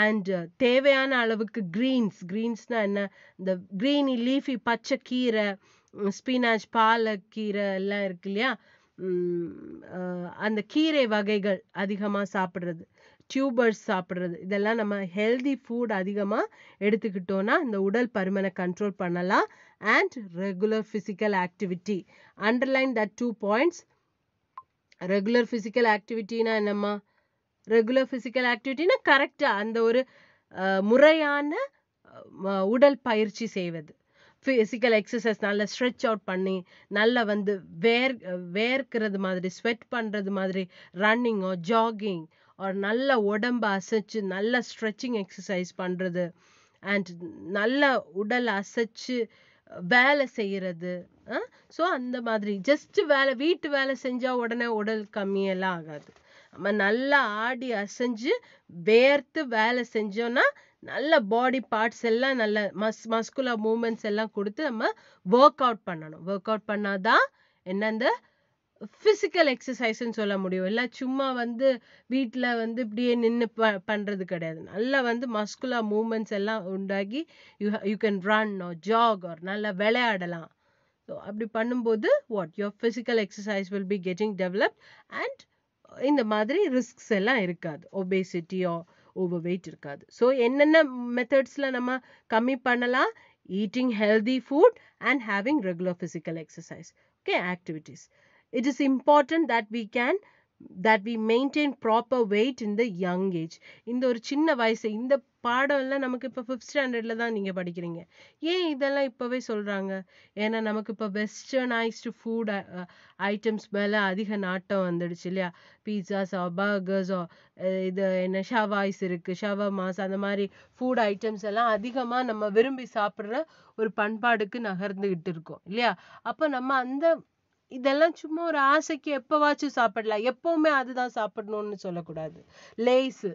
அண்ட் uh, தேவையான அளவுக்கு க்ரீன்ஸ் க்ரீன்ஸ்னால் என்ன இந்த க்ரீனி லீஃபி பச்சை கீரை ஸ்பினாச் பாலக் கீரை எல்லாம் இருக்கு இல்லையா அந்த கீரை வகைகள் அதிகமாக சாப்பிட்றது டியூபர்ஸ் சாப்பிட்றது இதெல்லாம் நம்ம ஹெல்தி ஃபுட் அதிகமாக எடுத்துக்கிட்டோன்னா இந்த உடல் பருமனை கண்ட்ரோல் பண்ணலாம் and regular physical activity underline that two points regular physical ஆக்டிவிட்டினா என்னம்மா ரெகுலர் ஃபிசிக்கல் ஆக்டிவிட்டினா கரெக்டாக அந்த ஒரு முறையான உடல் பயிற்சி செய்வது ஃபிசிக்கல் எக்ஸசைஸ் நல்லா ஸ்ட்ரெச் அவுட் பண்ணி நல்லா வந்து வேர் வேர்க்கிறது மாதிரி ஸ்வெட் பண்ணுறது மாதிரி ரன்னிங்கோ ஜாகிங் ஒரு நல்ல உடம்ப அசைச்சு நல்ல ஸ்ட்ரெச்சிங் எக்ஸசைஸ் பண்ணுறது அண்ட் நல்ல உடல் அசைச்சு வேலை செய்கிறது ஸோ அந்த மாதிரி ஜஸ்ட் வேலை வீட்டு வேலை செஞ்சால் உடனே உடல் கம்மியெல்லாம் ஆகாது நம்ம நல்லா ஆடி அசைஞ்சு வேர்த்து வேலை செஞ்சோன்னா நல்ல பாடி பார்ட்ஸ் எல்லாம் நல்ல மஸ் மஸ்குலர் மூமெண்ட்ஸ் எல்லாம் கொடுத்து நம்ம ஒர்க் அவுட் பண்ணணும் ஒர்க் அவுட் பண்ணாதான் என்ன அந்த ஃபிசிக்கல் எக்ஸசைஸ்ன்னு சொல்ல முடியும் இல்லை சும்மா வந்து வீட்டில் வந்து இப்படியே நின்று ப பண்ணுறது கிடையாது நல்லா வந்து மஸ்குலர் மூமெண்ட்ஸ் எல்லாம் உண்டாகி you you can run or jog or நல்லா விளையாடலாம் ஸோ அப்படி பண்ணும்போது what your physical exercise will be getting develop and இந்த மாதிரி ரிஸ்க்ஸ் எல்லாம் இருக்காது ஒபேசிட்டியோ ஓவர் வெயிட் இருக்காது ஸோ என்னென்ன மெத்தட்ஸில் நம்ம கம்மி பண்ணலாம் eating healthy food and having regular physical exercise okay activities it is important that we can that we maintain proper weight in the young age இந்த ஒரு சின்ன வயசு இந்த பாடம்லாம் நமக்கு இப்போ ஃபிஃப்த் ஸ்டாண்டர்டில் தான் நீங்கள் படிக்கிறீங்க ஏன் இதெல்லாம் இப்போவே சொல்கிறாங்க ஏன்னா நமக்கு இப்போ வெஸ்டர்னைஸ்டு ஃபுட் ஐட்டம்ஸ் மேலே அதிக நாட்டம் வந்துடுச்சு இல்லையா பீஸாஸோ பர்கர்ஸோ இது என்ன ஷவாய்ஸ் இருக்குது ஷவமாஸ் அந்த மாதிரி ஃபுட் ஐட்டம்ஸ் எல்லாம் அதிகமாக நம்ம விரும்பி சாப்பிட்ற ஒரு பண்பாடுக்கு நகர்ந்துக்கிட்டு இருக்கோம் இல்லையா அப்போ நம்ம அந்த இதெல்லாம் சும்மா ஒரு ஆசைக்கு எப்பவாச்சும் சாப்பிடலாம் எப்பவுமே அதுதான் சாப்பிடணும்னு சொல்லக்கூடாது லேஸ்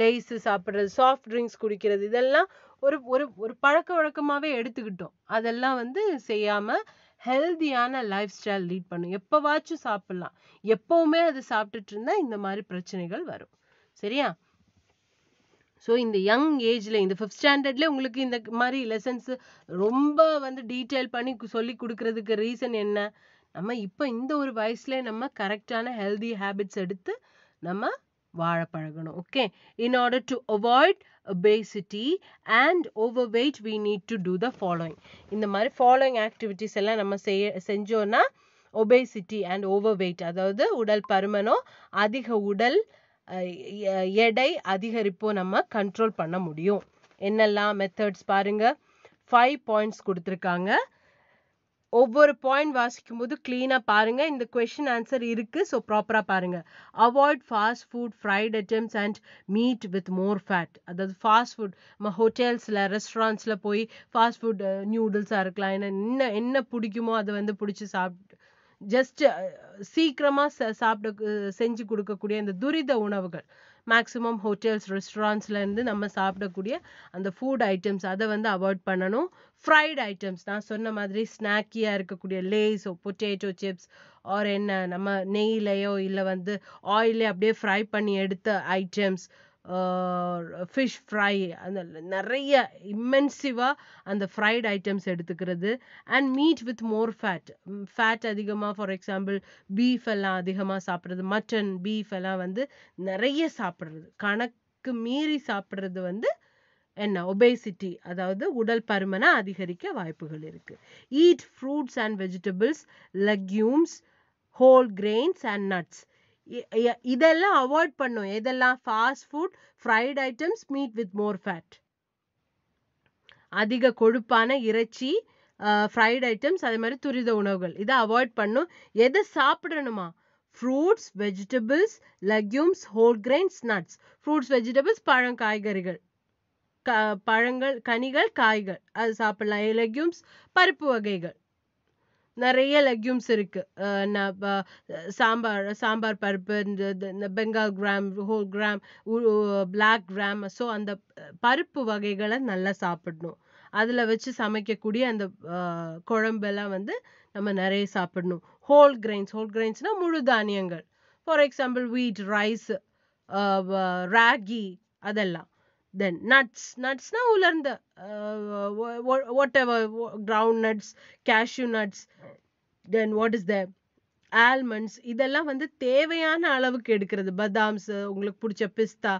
லேஸ் சாப்பிடுறது சாஃப்ட் ட்ரிங்க்ஸ் குடிக்கிறது இதெல்லாம் ஒரு ஒரு ஒரு பழக்க வழக்கமாவே எடுத்துக்கிட்டோம் அதெல்லாம் வந்து செய்யாம ஹெல்தியான லைஃப் ஸ்டைல் லீட் பண்ணும் எப்பவாச்சும் சாப்பிடலாம் எப்பவுமே அது சாப்பிட்டுட்டு இருந்தா இந்த மாதிரி பிரச்சனைகள் வரும் சரியா ஸோ இந்த யங் ஏஜ்ல இந்த ஃபிஃப்த் ஸ்டாண்டர்ட்ல உங்களுக்கு இந்த மாதிரி லெசன்ஸ் ரொம்ப வந்து டீட்டெயில் பண்ணி சொல்லி கொடுக்கறதுக்கு ரீசன் என்ன நம்ம இப்போ இந்த ஒரு வயசுல நம்ம கரெக்டான ஹெல்தி ஹேபிட்ஸ் எடுத்து நம்ம வாழ பழகணும் okay in order to avoid obesity and over weight we need to do the following இந்த மாதிரி ஃபாலோயிங் ஆக்டிவிட்டிஸ் எல்லாம் நம்ம செய்ய செஞ்சோன்னா ஒபேசிட்டி அண்ட் ஓவர் வெயிட் அதாவது உடல் பருமனோ அதிக உடல் எடை அதிகரிப்போ நம்ம கண்ட்ரோல் பண்ண முடியும் என்னெல்லாம் மெத்தட்ஸ் பாருங்க ஃபைவ் பாயிண்ட்ஸ் கொடுத்துருக்காங்க ஒவ்வொரு பாயிண்ட் வாசிக்கும் போது க்ளீனாக பாருங்கள் இந்த கொஷின் ஆன்சர் இருக்குது ஸோ ப்ராப்பராக பாருங்கள் avoid fast food fried items and meat with more fat அதாவது ஃபாஸ்ட் ஃபுட் நம்ம ஹோட்டல்ஸில் ரெஸ்டாரண்ட்ஸில் போய் ஃபாஸ்ட் ஃபுட் நியூடுல்ஸாக இருக்கலாம் என்ன என்ன என்ன பிடிக்குமோ அதை வந்து பிடிச்சி சாப்பிட்டு ஜஸ்ட் சீக்கிரமாக சாப்பிட செஞ்சு கொடுக்கக்கூடிய இந்த துரித உணவுகள் மேக்ஸிமம் ஹோட்டல்ஸ் ரெஸ்டாரண்ட்ஸ்லேருந்து நம்ம சாப்பிடக்கூடிய அந்த ஃபுட் ஐட்டம்ஸ் அதை வந்து அவாய்ட் பண்ணணும் ஃப்ரைட் ஐட்டம்ஸ் நான் சொன்ன மாதிரி ஸ்நாக்கியாக இருக்கக்கூடிய லேஸோ பொட்டேட்டோ சிப்ஸ் ஆர் என்ன நம்ம நெய்லையோ இல்லை வந்து ஆயிலே அப்படியே ஃப்ரை பண்ணி எடுத்த ஐட்டம்ஸ் ஃபிஷ் ஃப்ரை அந்த நிறைய இம்மென்சிவாக அந்த ஃப்ரைட் ஐட்டம்ஸ் எடுத்துக்கிறது and meat with more fat fat அதிகமாக ஃபார் எக்ஸாம்பிள் பீஃப் எல்லாம் அதிகமாக சாப்பிட்றது மட்டன் பீஃப் எல்லாம் வந்து நிறைய சாப்பிட்றது கணக்கு மீறி சாப்பிட்றது வந்து என்ன ஒபேசிட்டி அதாவது உடல் பருமனை அதிகரிக்க வாய்ப்புகள் இருக்குது eat fruits and vegetables legumes whole grains and nuts இதெல்லாம் அவாய்ட் பண்ணும் எதெல்லாம் fast food fried items meat with more fat அதிக கொழுப்பான இறைச்சி ஃப்ரைட் ஐட்டம்ஸ் அதே மாதிரி துரித உணவுகள் இதை அவாய்ட் பண்ணும் எதை சாப்பிடணுமா fruits vegetables legumes whole grains nuts fruits vegetables பழம் காய்கறிகள் பழங்கள் கனிகள் காய்கள் அது சாப்பிடலாம் லெக்யூம்ஸ் பருப்பு வகைகள் நிறைய லெக்யூம்ஸ் இருக்கு அஹ் சாம்பார் சாம்பார் பருப்பு இந்த இந்த Bengal gram whole gram black gram so அந்த பருப்பு வகைகளை நல்லா சாப்பிடணும் அதில் வச்சு சமைக்கக்கூடிய அந்த குழம்பெல்லாம் வந்து நம்ம நிறைய சாப்பிடணும் ஹோல் கிரெயின்ஸ் ஹோல் கிரெயின்ஸ்னால் முழு தானியங்கள் for example wheat rice ragi அதெல்லாம் தென் நட்ஸ் nutsனா உலர்ந்த whatever groundnuts cashew nuts then what is the almonds இதெல்லாம் வந்து தேவையான அளவுக்கு எடுக்கிறது பதாம்ஸ் உங்களுக்கு பிடிச்ச பிஸ்தா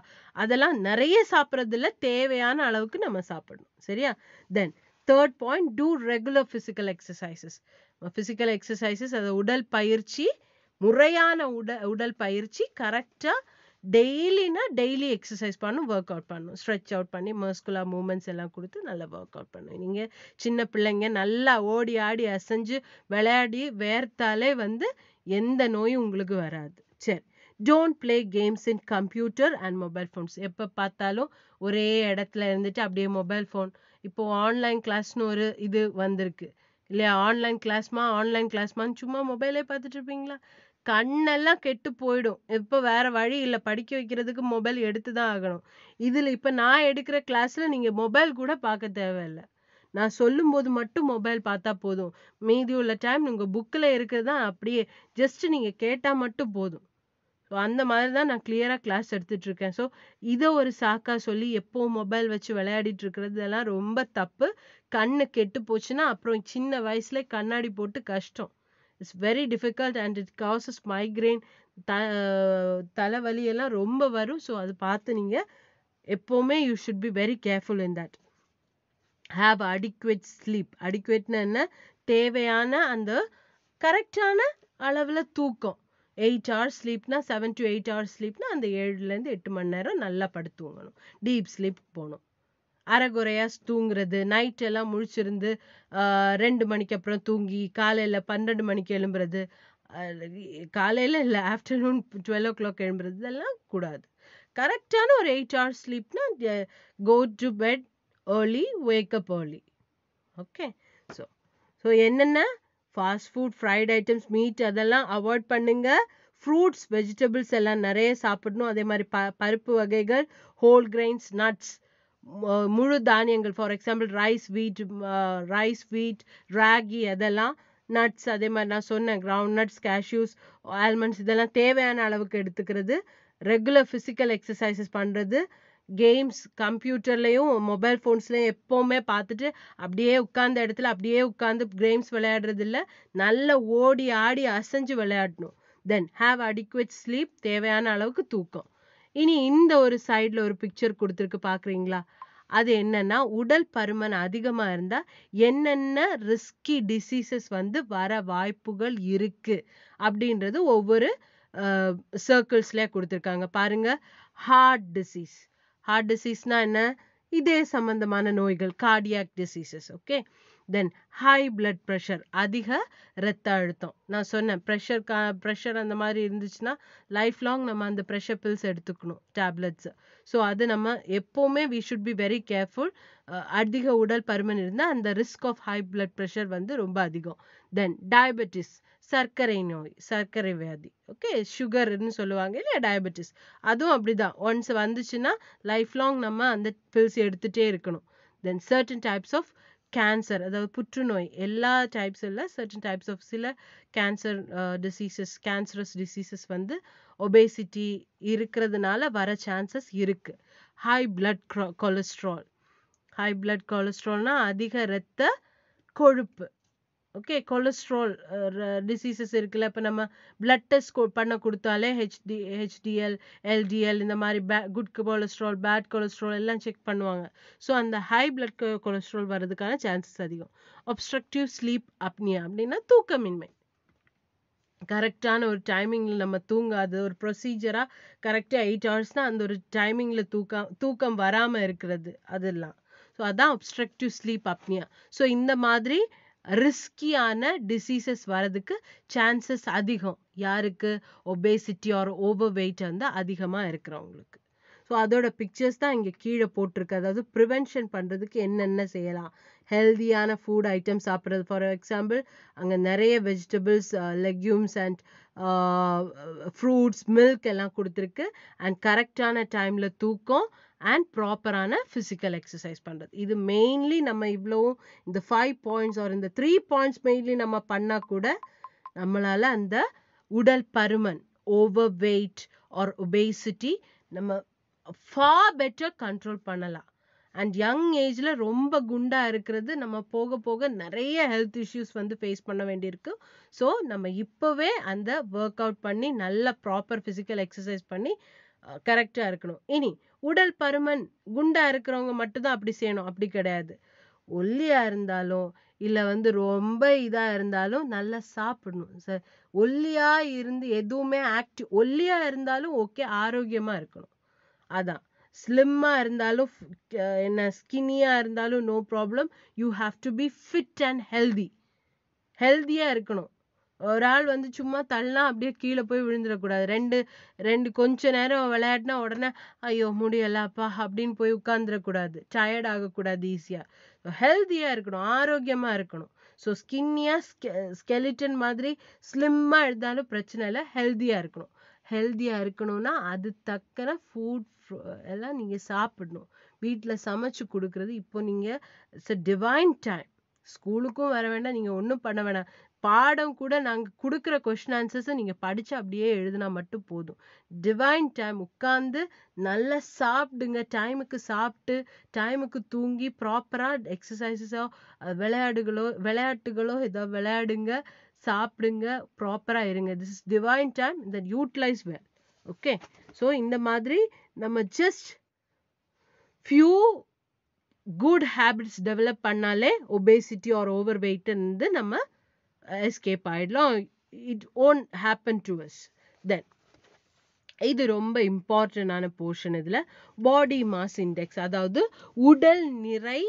அதெல்லாம் நிறைய சாப்பிட்றதுல தேவையான அளவுக்கு நம்ம சாப்பிடணும் சரியா then third point two regular physical exercises physical exercises அது உடல் பயிற்சி முறையான உட உடல் பயிற்சி கரெக்டாக டெய்லினா டெய்லி எக்ஸசைஸ் பண்ணும் ஒர்க் அவுட் பண்ணும் ஸ்ட்ரெச் அவுட் பண்ணி மஸ்குலர் மூமெண்ட்ஸ் எல்லாம் கொடுத்து நல்லா ஒர்க் அவுட் பண்ணும் நீங்கள் சின்ன பிள்ளைங்க நல்லா ஓடி ஆடி அசைஞ்சு விளையாடி வேர்த்தாலே வந்து எந்த நோயும் உங்களுக்கு வராது சரி don't play games in computer and mobile phones எப்போ பார்த்தாலும் ஒரே இடத்துல இருந்துட்டு அப்படியே மொபைல் ஃபோன் இப்போது ஆன்லைன் கிளாஸ்னு ஒரு இது வந்திருக்கு இல்லையா ஆன்லைன் கிளாஸ்மா ஆன்லைன் கிளாஸ்மான்னு சும்மா மொபைலே பார்த்துட்டு இருப்பீங்களா கண்ணெல்லாம் கெட்டு போயிடும். இப்ப வேற வழி இல்ல. படிக்க வைக்கிறதுக்கு மொபைல் எடுத்து தான் ஆகணும். இதுல இப்ப நான் எடுக்கிற கிளாஸ்ல நீங்க மொபைல் கூட பார்க்க தேவையில்ல. நான் சொல்லும் போது மட்டும் மொபைல் பார்த்தா போதும். மீதி உள்ள டைம் உங்க புக்ல இருக்கிறதான் அப்படியே ஜஸ்ட் நீங்க கேட்டா மட்டும் போதும். ஸோ அந்த மாதிரி தான் நான் கிளியரா கிளாஸ் எடுத்துட்டு இருக்கேன். ஸோ இத ஒரு சாக்கா சொல்லி எப்பவும் மொபைல் வச்சு விளையாடிட்டு இருக்கிறதெல்லாம் ரொம்ப தப்பு. கண்ணு கெட்டு போச்சுன்னா, அப்புறம் சின்ன வயசுலயே கண்ணாடி போட்டு கஷ்டம். It's very difficult and it causes migraine the தலைவலியெல்லாம் ரொம்ப வரும் ஸோ அது பார்த்து நீங்கள் எப்போவுமே you should be very careful in that have adequate sleep அடிக்குவேட்னு என்ன தேவையான அந்த கரெக்டான அளவில் தூக்கம் எயிட் ஹவர்ஸ் ஸ்லீப்னா செவன் டு எயிட் ஹவர்ஸ் ஸ்லீப்னா அந்த ஏழுலேருந்து எட்டு மணி நேரம் நல்லா படுத்துவங்கணும் டீப் ஸ்லீப் போகணும் அரைகுறையா தூங்குறது நைட் எல்லாம் முழிச்சிருந்து ரெண்டு 2 மணிக்கு அப்புறம் தூங்கி, காலையில பன்னெண்டு மணிக்கு எழும்புறது. அ காலையில இல்ல ஆஃப்டர்நூன் 12:00 எழும்புறது இதெல்லாம் கூடாது. கரெக்டான ஒரு எயிட் ஹார்ஸ் ஸ்லீப்னா a go to bed early, wake early. Okay. So so என்னென்ன? Fast food, fried items, meat அதெல்லாம் அவாய்ட் பண்ணுங்க. ஃப்ரூட்ஸ், வெஜிடபிள்ஸ் எல்லாம் நிறைய சாப்பிடணும். அதே மாதிரி ப பருப்பு வகைகள், ஹோல் கிரெயின்ஸ், நட்ஸ் முழு தானியங்கள் for example rice wheat rice wheat ragi அதெல்லாம் நட்ஸ் அதே மாதிரி நான் சொன்னேன் கிரவுண்ட் நட்ஸ் கேஷ்யூஸ் ஆல்மண்ட்ஸ் இதெல்லாம் தேவையான அளவுக்கு எடுத்துக்கிறது ரெகுலர் ஃபிசிக்கல் எக்ஸசைசஸ் பண்ணுறது கேம்ஸ் கம்ப்யூட்டர்லேயும் மொபைல் ஃபோன்ஸ்லையும் எப்போவுமே பார்த்துட்டு அப்படியே உட்காந்த இடத்துல அப்படியே உட்காந்து கேம்ஸ் விளையாடுறதில்ல நல்லா ஓடி ஆடி அசைஞ்சு விளையாடணும் தென் ஹாவ் அடிக்வேட் ஸ்லீப் தேவையான அளவுக்கு தூக்கம் இனி இந்த ஒரு சைடில் ஒரு பிக்சர் கொடுத்துருக்கு பார்க்குறீங்களா அது என்னன்னா உடல் பருமன் அதிகமாக இருந்தால் என்னென்ன ரிஸ்கி டிசீசஸ் வந்து வர வாய்ப்புகள் இருக்குது அப்படின்றது ஒவ்வொரு சர்க்கிள்ஸ்லேயே கொடுத்துருக்காங்க பாருங்க ஹார்ட் டிசீஸ் ஹார்ட் டிசீஸ்னால் என்ன இதே சம்பந்தமான நோய்கள் cardiac diseases okay then high blood pressure அதிக இரத்த அழுத்தம் நான் சொன்னேன் ப்ரெஷர் கா ப்ரெஷர் அந்த மாதிரி இருந்துச்சுன்னா லைஃப் லாங் நம்ம அந்த ப்ரெஷர் பில்ஸ் எடுத்துக்கணும் டேப்லெட்ஸ் ஸோ அது நம்ம எப்போவுமே we should be very careful அதிக உடல் பருமன் இருந்தால் அந்த risk of high blood pressure வந்து ரொம்ப அதிகம் தென் டயபெட்டிஸ் சர்க்கரை நோய் சர்க்கரை வியாதி ஓகே சுகர்னு சொல்லுவாங்க இல்லையா டயபெட்டிஸ் அதுவும் அப்படிதான் ஒன்ஸ் வந்துச்சுன்னா லைஃப் லாங் நம்ம அந்த பில்ஸ் எடுத்துகிட்டே இருக்கணும் then certain types of cancer அதாவது புற்றுநோய் எல்லா டைப்ஸ் இல்லை சர்டன் டைப்ஸ் ஆஃப் சில கேன்சர் டிசீசஸ் கேன்சரஸ் டிசீசஸ் வந்து ஒபேசிட்டி இருக்கிறதுனால வர சான்சஸ் இருக்குது high blood cholesterol high blood கொலஸ்ட்ரால்னால் அதிக இரத்த கொழுப்பு ஓகே கொலஸ்ட்ரால் டிசீசஸ் இருக்குல்ல இப்போ நம்ம பிளட் டெஸ்ட் பண்ண கொடுத்தாலே ஹெச்டி ஹெச்டிஎல் எல்டிஎல் இந்த மாதிரி பே குட் கொலஸ்ட்ரால் பேட் கொலஸ்ட்ரால் எல்லாம் செக் பண்ணுவாங்க ஸோ அந்த ஹை பிளட் கொலஸ்ட்ரால் வர்றதுக்கான சான்சஸ் அதிகம் அப்ஸ்ட்ரக்டிவ் ஸ்லீப் அப்னியா அப்படின்னா தூக்கமின்மை கரெக்டான ஒரு டைமிங்கில் நம்ம தூங்காது ஒரு ப்ரொசீஜராக கரெக்டாக எயிட் ஹவர்ஸ்னால் அந்த ஒரு டைமிங்கில் தூக்கம் தூக்கம் வராமல் இருக்கிறது அதெல்லாம் ஸோ அதான் அப்ஸ்ட்ரக்டிவ் ஸ்லீப் அப்னியா ஸோ இந்த மாதிரி ரிஸ்கியான டிசீசஸ் வர்றதுக்கு சான்சஸ் அதிகம் யாருக்கு ஒபேசிட்டி ஆர் ஓவர் வெயிட் வந்து அதிகமாக இருக்கிறவங்களுக்கு ஸோ அதோட பிக்சர்ஸ் தான் இங்கே கீழே போட்டிருக்கு அதாவது ப்ரிவென்ஷன் பண்ணுறதுக்கு என்னென்ன செய்யலாம் ஹெல்தியான ஃபுட் ஐட்டம் சாப்பிட்றது ஃபார் எக்ஸாம்பிள் அங்கே நிறைய vegetables legumes and fruits milk எல்லாம் கொடுத்துருக்கு அண்ட் கரெக்டான டைமில் தூக்கம் அண்ட் ப்ராப்பரான ஃபிசிக்கல் எக்ஸசைஸ் பண்ணுறது இது மெயின்லி நம்ம இவ்வளோவும் இந்த ஃபைவ் பாயிண்ட்ஸ் ஆர் இந்த த்ரீ பாயிண்ட்ஸ் மெயின்லி நம்ம பண்ணால் கூட நம்மளால் அந்த உடல் பருமன் ஓவர் வெயிட் ஆர் ஒபேசிட்டி நம்ம ஃபார் பெட்டர் கண்ட்ரோல் பண்ணலாம் அண்ட் யங் ஏஜில் ரொம்ப குண்டாக இருக்கிறது நம்ம போக போக நிறைய ஹெல்த் இஷ்யூஸ் வந்து ஃபேஸ் பண்ண வேண்டியிருக்கு ஸோ நம்ம இப்போவே அந்த ஒர்க் அவுட் பண்ணி நல்ல ப்ராப்பர் ஃபிசிக்கல் எக்ஸசைஸ் பண்ணி கரெக்டாக இருக்கணும் இனி உடல் பருமன் குண்டாக இருக்கிறவங்க மட்டும்தான் அப்படி செய்யணும் அப்படி கிடையாது ஒல்லியாக இருந்தாலும் இல்லை வந்து ரொம்ப இதாக இருந்தாலும் நல்லா சாப்பிடணும் சார் ஒல்லியாக இருந்து எதுவுமே ஆக்டிவ் ஒல்லியாக இருந்தாலும் ஓகே ஆரோக்கியமாக இருக்கணும் அதான் ஸ்லிம்மாக இருந்தாலும் என்ன ஸ்கின்னியாக இருந்தாலும் no problem you have to be fit and healthy ஹெல்த்தியாக இருக்கணும் ஒரு ஆள் வந்து சும்மா தள்ளா அப்படியே கீழே போய் விழுந்துடக்கூடாது ரெண்டு ரெண்டு கொஞ்ச நேரம் விளையாடினா உடனே ஐயோ முடியலப்பா அப்படின்னு போய் உட்காந்துடக்கூடாது டயர்ட் ஆகக்கூடாது ஈஸியாக ஹெல்தியாக இருக்கணும் ஆரோக்கியமாக இருக்கணும் ஸோ ஸ்கின்னியாக ஸ்கெ ஸ்கெலிட்டன் மாதிரி ஸ்லிம்மாக இருந்தாலும் பிரச்சனை இல்லை ஹெல்த்தியாக இருக்கணும் ஹெல்த்தியாக இருக்கணும்னா அது தக்கன ஃபுட் எல்லாம் நீங்கள் சாப்பிடணும் வீட்டில் சமைச்சு கொடுக்குறது இப்போ நீங்கள் இட்ஸ் அ டிவைன் டைம் ஸ்கூலுக்கும் வர வேண்டாம் நீங்கள் ஒன்றும் பண்ண வேணாம் பாடம் கூட நாங்கள் கொடுக்குற கொஷின் ஆன்சர்ஸை நீங்கள் படித்து அப்படியே எழுதினா மட்டும் போதும் டிவைன் டைம் உட்காந்து நல்லா சாப்பிடுங்க டைமுக்கு சாப்பிட்டு டைமுக்கு தூங்கி ப்ராப்பராக எக்ஸசைசஸோ விளையாடுகளோ விளையாட்டுகளோ ஏதோ விளையாடுங்க சாப்பிடுங்க ப்ராப்பராக இருங்க this is divine time that utilise where okay so இந்த மாதிரி நம்ம just few good habits develop பண்ணாலே ஒபேசிட்டி ஆர் ஓவர் வெயிட்லேருந்து நம்ம எஸ்கேப் ஆகிடலாம் it won't happen to us then இது ரொம்ப இம்பார்ட்டண்டான போர்ஷன் இதில் பாடி மாஸ் இண்டெக்ஸ் அதாவது உடல் நிறை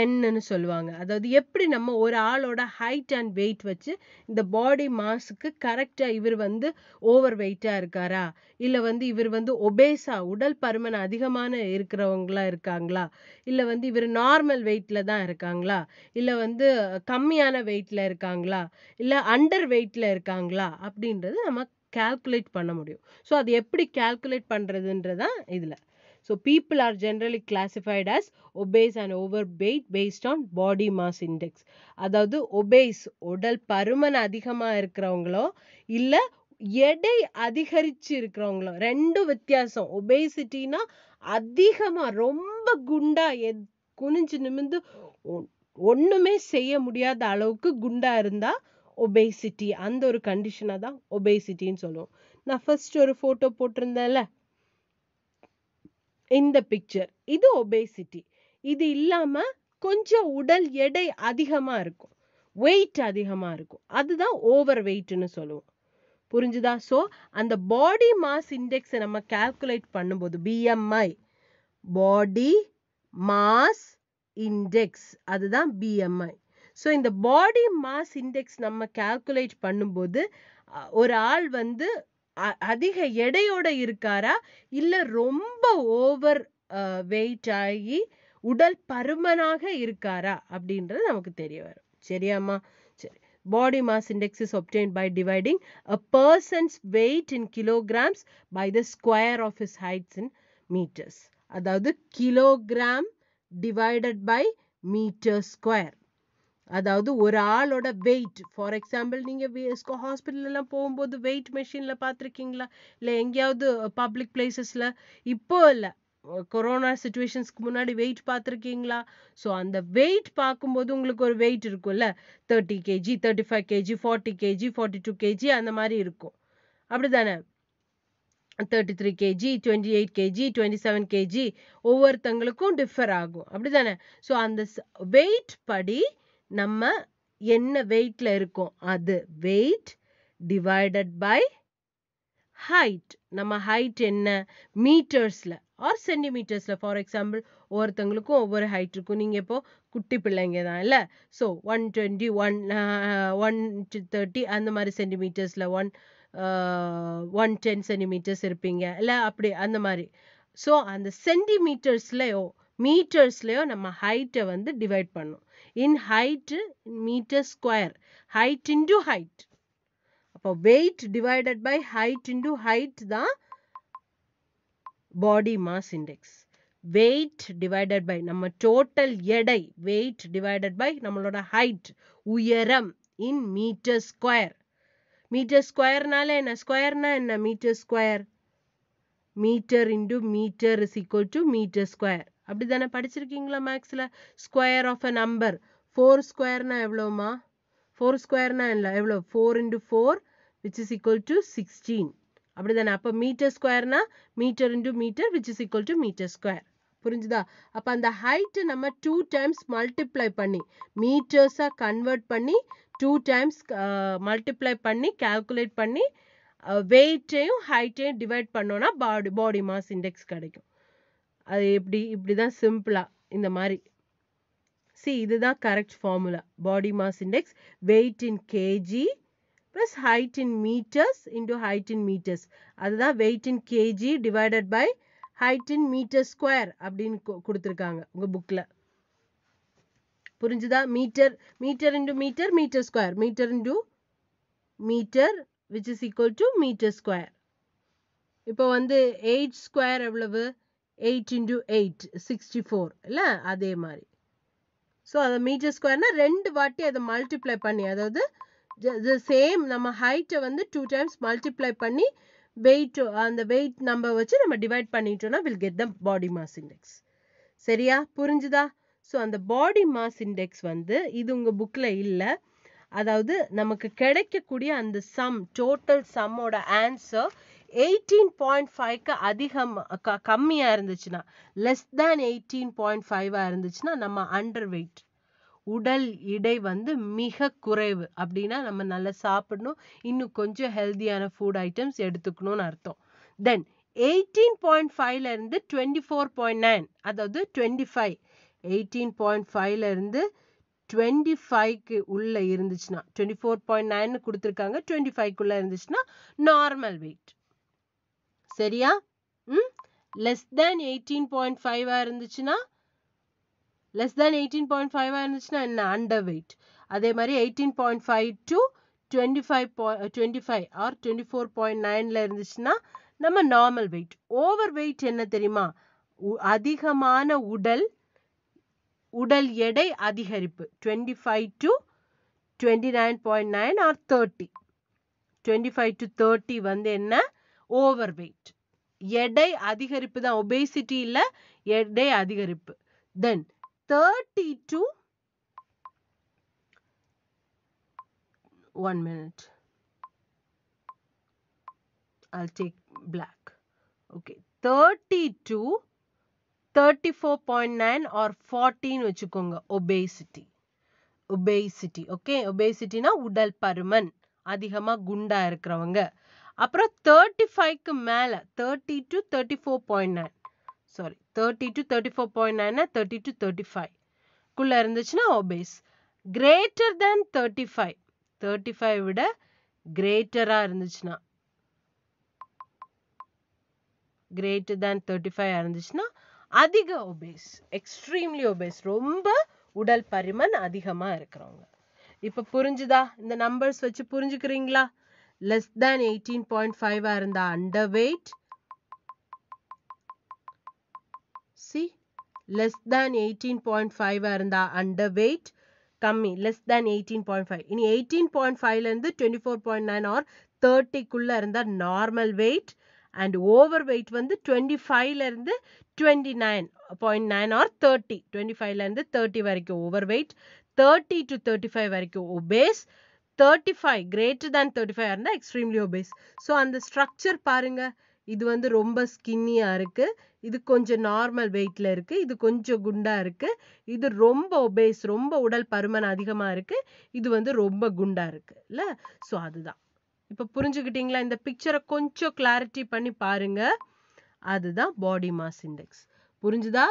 எண்ணுன்னு சொல்லுவாங்க அதாவது எப்படி நம்ம ஒரு ஆளோட ஹைட் அண்ட் வெயிட் வச்சு இந்த பாடி மாஸுக்கு கரெக்டாக இவர் வந்து ஓவர் வெயிட்டாக இருக்காரா இல்லை வந்து இவர் வந்து ஒபேஸா உடல் பருமன் அதிகமான இருக்கிறவங்களா இருக்காங்களா இல்லை வந்து இவர் நார்மல் வெயிட்டில் தான் இருக்காங்களா இல்லை வந்து கம்மியான வெயிட்டில் இருக்காங்களா இல்லை அண்டர் வெயிட்டில் இருக்காங்களா அப்படின்றது நம்ம கால்குலேட் பண்ண முடியும் ஸோ அது எப்படி கால்குலேட் பண்ணுறதுன்றதான் இதில் So people are generally classified as obese and overweight based on body mass index. அதாவது obese உடல் பருமன் அதிகமாக இருக்கிறவங்களோ இல்லை எடை அதிகரிச்சு இருக்கிறவங்களோ ரெண்டும் வித்தியாசம் ஒபேசிட்டினா அதிகமா ரொம்ப குண்டா குனிஞ்சு நிமிந்து ஒன்றுமே செய்ய முடியாத அளவுக்கு குண்டா இருந்தா ஒபேசிட்டி அந்த ஒரு கண்டிஷனை தான் ஒபேசிட்டின்னு சொல்லுவோம் நான் ஃபர்ஸ்ட் ஒரு ஃபோட்டோ போட்டிருந்தேன்ல இந்த பிக்சர் இது ஒபேசிட்டி இது இல்லாம கொஞ்சம் உடல் எடை அதிகமா இருக்கும் வெயிட் அதிகமா இருக்கும் அதுதான் ஓவர் வெயிட்னு சொல்லுவோம் புரிஞ்சுதா ஸோ அந்த பாடி மாஸ் இண்டெக்ஸை நம்ம கால்குலேட் பண்ணும்போது பிஎம்ஐ பாடி மாஸ் இண்டெக்ஸ் அதுதான் பிஎம்ஐ ஸோ இந்த பாடி மாஸ் இண்டெக்ஸ் நம்ம கால்குலேட் பண்ணும்போது ஒரு ஆள் வந்து அதிக எடையோட இருக்காரா இல்ல ரொம்ப ஓவர் வெயிட் ஆகி உடல் பருமனாக இருக்காரா அப்படின்றது நமக்கு தெரிய வரும் சரியாமா சரி body mass index is obtained by dividing a person's weight in kilograms by the square of is heights in metres அதாவது kilogram divided by metre square அதாவது ஒரு ஆளோட வெயிட் ஃபார் எக்ஸாம்பிள் நீங்கள் ஹாஸ்பிட்டல்லாம் போகும்போது வெயிட் மெஷினில் பார்த்துருக்கீங்களா இல்லை எங்கேயாவது பப்ளிக் பிளேசஸில் இப்போ இல்லை கொரோனா சுச்சுவேஷன்ஸ்க்கு முன்னாடி வெயிட் பார்த்துருக்கீங்களா ஸோ அந்த வெயிட் பார்க்கும்போது உங்களுக்கு ஒரு வெயிட் இருக்கும்ல thirty KG thirty five KG forty KG forty two KG அந்த மாதிரி இருக்கும் அப்படி தானே thirty three KG twenty eight KG twenty seven KG ஒவ்வொருத்தங்களுக்கும் டிஃபர் ஆகும் அப்படி தானே ஸோ அந்த வெயிட் படி நம்ம என்ன வெயிட்ல இருக்கோம் அது வெயிட் டிவைடட் பை ஹைட் நம்ம ஹைட் என்ன மீட்டர்ஸில் ஆர் சென்டிமீட்டர்ஸில் ஃபார் எக்ஸாம்பிள் ஒவ்வொருத்தவங்களுக்கும் ஒவ்வொரு ஹைட் இருக்கும் நீங்கள் இப்போது குட்டி பிள்ளைங்க தான் இல்லை so one twenty one one thirty அந்த மாதிரி சென்டிமீட்டர்ஸில் ஒன் ஒன் டென் சென்டிமீட்டர்ஸ் இருப்பீங்க இல்லை அப்படி அந்த மாதிரி ஸோ அந்த சென்டிமீட்டர்ஸ்லையோ மீட்டர்ஸ்லையோ நம்ம ஹைட்டை வந்து டிவைட் பண்ணும் in height in meter square. Height into height. அப்போ weight divided by height into height the body mass index. weight divided by number total எடை weight divided by நம்மளோட height உயரம் in meter square. meter square square என்ன squareனா a meter square. meter into meter is equal to meter square. அப்படி தானே படிச்சிருக்கீங்களா மேக்ஸ்ல square of a number four ஸ்கொயர்னா எவ்வளோமா ஃபோர் ஸ்கொயர்னா இல்லை எவ்வளோ four into four which is equal to sixteen அப்படி தானே அப்போ மீட்டர் ஸ்கொயர்னா metre into metre which is equal to metre square புரிஞ்சுதா அப்போ அந்த ஹைட்டை நம்ம டூ டைம்ஸ் மல்டிப்ளை பண்ணி மீட்டர்ஸாக கன்வெர்ட் பண்ணி டூ டைம்ஸ் மல்டிப்ளை பண்ணி கால்குலேட் பண்ணி வெயிட்டையும் ஹைட்டையும் டிவைட் பண்ணோன்னா பாடி பாடி மாஸ் இண்டெக்ஸ் கிடைக்கும் அது எப்படி இப்படி தான் சிம்பிளா இந்த மாதிரி சி இதுதான் correct formula body mass index weight in kg plus height in metres into height in metres அதுதான் weight in KG divided by height in metre square அப்படின்னு கொடுத்துருக்காங்க உங்கள் புக்கில் புரிஞ்சுதா metre metre into metre metre square metre into metre which is equal to metre square இப்போ வந்து எயிட் ஸ்கொயர் எவ்வளவு eight into eight sixty four இல்லை அதே மாதிரி ஸோ அதை மீட்டர் ஸ்கொயர்னால் ரெண்டு வாட்டி அதை மல்டிப்ளை பண்ணி அதாவது சேம் நம்ம ஹைட்டை வந்து டூ டைம்ஸ் மல்டிப்ளை பண்ணி வெயிட்டு அந்த வெயிட் நம்பர் வச்சு நம்ம டிவைட் பண்ணிட்டோம்னா will get the body mass index சரியா புரிஞ்சுதா ஸோ அந்த பாடி மாஸ் இண்டெக்ஸ் வந்து இது உங்கள் புக்கில் இல்லை அதாவது நமக்கு கிடைக்கக்கூடிய அந்த சம் டோட்டல் சம்மோட ஆன்சர் எயிட்டீன் பாயிண்ட் ஃபைவ்க்கு அதிகம் க கம்மியாக இருந்துச்சுன்னா லெஸ் தேன் எயிட்டீன் பாயிண்ட் ஃபைவாக இருந்துச்சுன்னா நம்ம அண்டர் வெயிட் உடல் எடை வந்து மிக குறைவு அப்படின்னா நம்ம நல்லா சாப்பிடணும் இன்னும் கொஞ்சம் ஹெல்த்தியான ஃபுட் ஐட்டம்ஸ் எடுத்துக்கணும்னு அர்த்தம் தென் எயிட்டீன் பாயிண்ட் ஃபைவ்ல இருந்து டுவெண்ட்டி ஃபோர் பாயிண்ட் நைன் அதாவது டுவெண்ட்டி ஃபைவ் எயிட்டீன் பாயிண்ட் ஃபைவ்ல இருந்து டுவெண்ட்டி ஃபைவ்க்கு உள்ள இருந்துச்சுன்னா டுவெண்ட்டி ஃபோர் பாயிண்ட் நைன் கொடுத்துருக்காங்க டுவெண்ட்டி ஃபைவ்க்குள்ள இருந்துச்சுன்னா நார்மல் வெயிட் சரியா less less than eighteen point ஃபைவாக இருந்துச்சுன்னா லெஸ் தேன் எயிட்டீன் பாயிண்ட் ஃபைவாக இருந்துச்சுன்னா என்ன அண்டர் வெயிட் அதே மாதிரி eighteen point five to twenty five twenty five or twenty four point நைனில் இருந்துச்சுன்னா நம்ம நார்மல் வெயிட் ஓவர் வெயிட் என்ன தெரியுமா அதிகமான உடல் உடல் எடை அதிகரிப்பு twenty five to twenty nine point nine or thirty twenty five to thirty வந்து என்ன ஓவர் வெயிட் எடை அதிகரிப்பு தான் ஒபேசிட்டி இல்ல எடை அதிகரிப்பு then thirty to one minute I'll take black. Okay, point nine or 14 வச்சுக்கோங்க obesity. obesity, okay, obesity நான் உடல் பருமன் அதிகமா குண்டா இருக்கிறவங்க அப்புறம் தேர்ட்டி ஃபைவ்க்கு மேலே thirty to thirty four point nine sorry thirty to thirty four point nine thirty to thirty five குள்ள இருந்துச்சுன்னா obese greater than thirty five thirty five விட கிரேட்டராக இருந்துச்சுன்னா கிரேட்டர் தேன் தேர்ட்டி ஃபைவ் இருந்துச்சுன்னா அதிக ஒபேஸ் எக்ஸ்ட்ரீம்லி ஒபேஸ் ரொம்ப உடல் பருமன் அதிகமாக இருக்கிறவங்க இப்போ புரிஞ்சுதா இந்த நம்பர்ஸ் வச்சு புரிஞ்சுக்கிறீங்களா less than 18.5 are in the underweight. See, less than 18.5 are in the underweight. கம்மி less than 18.5 இனி 18.5ல இருந்து 24.9 ஆர் தேர்ட்டிக்குள்ளே இருந்தா normal weight and over weight வந்து டுவெண்ட்டி ஃபைவ்லேருந்து twenty nine point nine or thirty twenty இருந்து தேர்ட்டி வரைக்கும் over wait thirty to thirty five வரைக்கும் obese thirty five greater than thirty five இருந்தால் எக்ஸ்ட்ரீம்லி ஒபேஸ் ஸோ அந்த ஸ்ட்ரக்சர் பாருங்க இது வந்து ரொம்ப ஸ்கின்னியாக இருக்கு இது கொஞ்சம் நார்மல் வெயிட்ல இருக்கு இது கொஞ்சம் குண்டா இருக்கு இது ரொம்ப ஒபேஸ் ரொம்ப உடல் பருமன் அதிகமாக இருக்கு இது வந்து ரொம்ப குண்டா இருக்கு இல்லை ஸோ அதுதான் இப்போ புரிஞ்சுக்கிட்டீங்களா இந்த பிக்சரை கொஞ்சம் கிளாரிட்டி பண்ணி பாருங்க அதுதான் பாடி மாஸ் இண்டெக்ஸ் புரிஞ்சுதா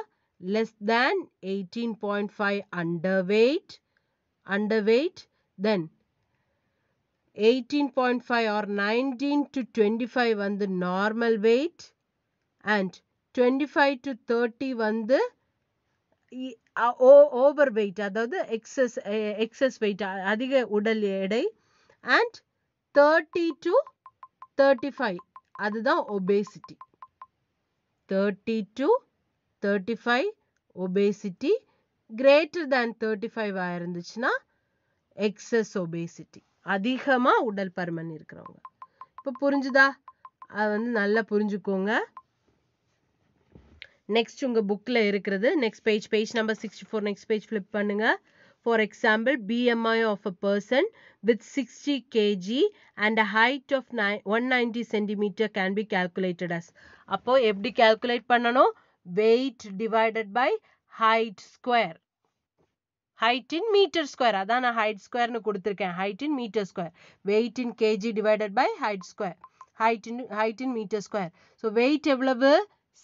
less than eighteen point five under weight under weight then 18.5 or 19 to 25 on the normal weight and 25 to 30 on the uh, overweight that uh, the excess weight adhiga udal edai and 30 to 35 that is obesity 30 to 35 obesity greater than 35 are the excess obesity அதிகமா உடல் பருமன் இருக்கிறவங்க இப்போ புரிஞ்சுதா அது வந்து நல்லா புரிஞ்சுக்கோங்க நெக்ஸ்ட் உங்கள் புக்கில் இருக்கிறது next page page number sixty four next page flip பண்ணுங்க for example BMI of a person with sixty kg and a height of நை one ninety centimetre can be calculated as அப்போது எப்படி கேல்குலேட் பண்ணணும் weight divided by height square height in metre square அதான் நான் ஹைட் ஸ்கொயர்னு கொடுத்துருக்கேன் height in metre square weight in KG divided by height square height in height in metre square so weight எவ்வளவு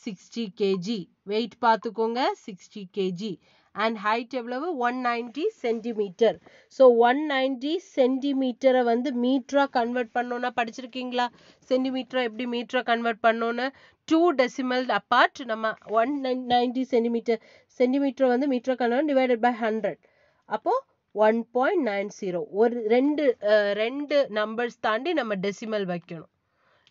சிக்ஸ்டி கேஜி வெயிட் பார்த்துக்கோங்க சிக்ஸ்டி கேஜி அண்ட் ஹைட் எவ்வளவு one ninety centimetre so one ninety சென்டிமீட்டரை வந்து மீட்டராக கன்வெர்ட் பண்ணோன்னா படிச்சிருக்கீங்களா சென்டிமீட்டரை எப்படி மீட்டராக கன்வெர்ட் பண்ணோன்னு டூ decimal அப்பார்ட் நம்ம ஒன் நைன் நைன்டி சென்டிமீட்டர் சென்டிமீட்டரை வந்து மீட்டராக கன்வெர்ட் divided பை ஹண்ட்ரட் அப்போது ஒன் பாயிண்ட் நைன் ஜீரோ ஒரு ரெண்டு ரெண்டு நம்பர்ஸ் தாண்டி நம்ம decimal வைக்கணும்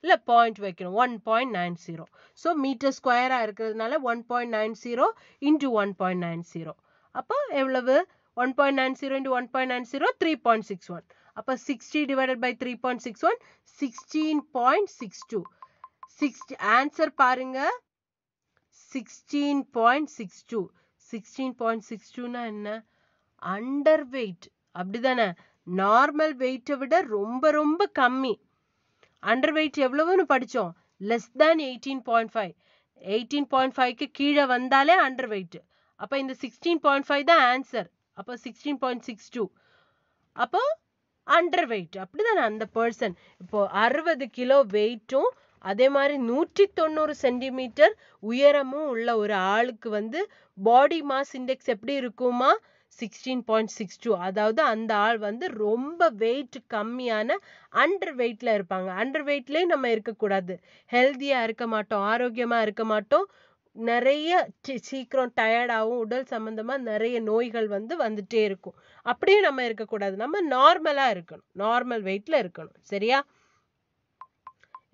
இல்லை பாயிண்ட் வைக்கணும் one point nine zero so metre ஸ்கொயராக இருக்கிறதுனால one point nine zero into one point nine zero அப்போ எவ்வளவு one point nine zero into one point nine zero three point six one அப்போ sixty divided by three point six one sixteen point six two sixty answer பாருங்க sixteen point six two sixteen point six டூனா என்ன அண்டர் வெயிட் அப்படிதானே நார்மல் வெயிட்டை விட ரொம்ப ரொம்ப கம்மி அண்டர் வெயிட் எவ்வளவுன்னு படித்தோம் less than eighteen point five eighteen point ஃபைவ்க்கு கீழே வந்தாலே அண்டர் வெயிட் அப்போ இந்த சிக்ஸ்டீன் பாயிண்ட் ஃபைவ் தான் ஆன்சர் அப்போ சிக்ஸ்டீன் பாயிண்ட் சிக்ஸ் டூ அப்போ அண்டர் வெயிட் அப்படி தானே அந்த பர்சன் இப்போ அறுபது கிலோ வெயிட்டும் அதே மாதிரி நூற்றி தொண்ணூறு சென்டிமீட்டர் உயரமும் உள்ள ஒரு ஆளுக்கு வந்து பாடி மாஸ் இண்டெக்ஸ் எப்படி இருக்குமா சிக்ஸ்டீன் பாயிண்ட் சிக்ஸ் டூ அதாவது அந்த ஆள் வந்து ரொம்ப வெயிட் கம்மியான அண்டர் வெயிட்ல இருப்பாங்க அண்டர் வெயிட்லேயே நம்ம இருக்கக்கூடாது ஹெல்த்தியாக இருக்க மாட்டோம் ஆரோக்கியமாக இருக்க மாட்டோம் நிறைய சீக்கிரம் டயர்டாகவும் உடல் சம்மந்தமாக நிறைய நோய்கள் வந்து வந்துட்டே இருக்கும் அப்படியே நம்ம இருக்கக்கூடாது நம்ம நார்மலாக இருக்கணும் நார்மல் வெயிட்ல இருக்கணும் சரியா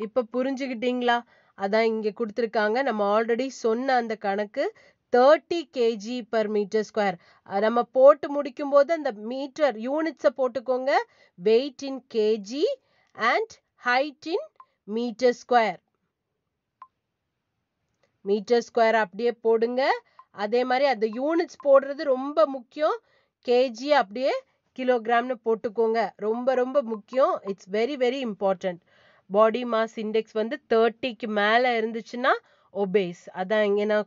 இப்போ புரிஞ்சுக்கிட்டீங்களா அதான் இங்கே கொடுத்துருக்காங்க நம்ம ஆல்ரெடி சொன்ன அந்த கணக்கு thirty kg per metre square நம்ம போட்டு முடிக்கும் போது அந்த மீட்டர் யூனிட்ஸை போட்டுக்கோங்க weight in kg and height in metre square metre square அப்படியே போடுங்க அதே மாதிரி அந்த யூனிட்ஸ் போடுறது ரொம்ப முக்கியம் கேஜி அப்படியே கிலோகிராம்னு போட்டுக்கோங்க ரொம்ப ரொம்ப முக்கியம் it's very very important body mass index வந்து தேர்ட்டிக்கு மேலே இருந்துச்சுன்னா ஒபேஸ் அதான் இங்கே நான்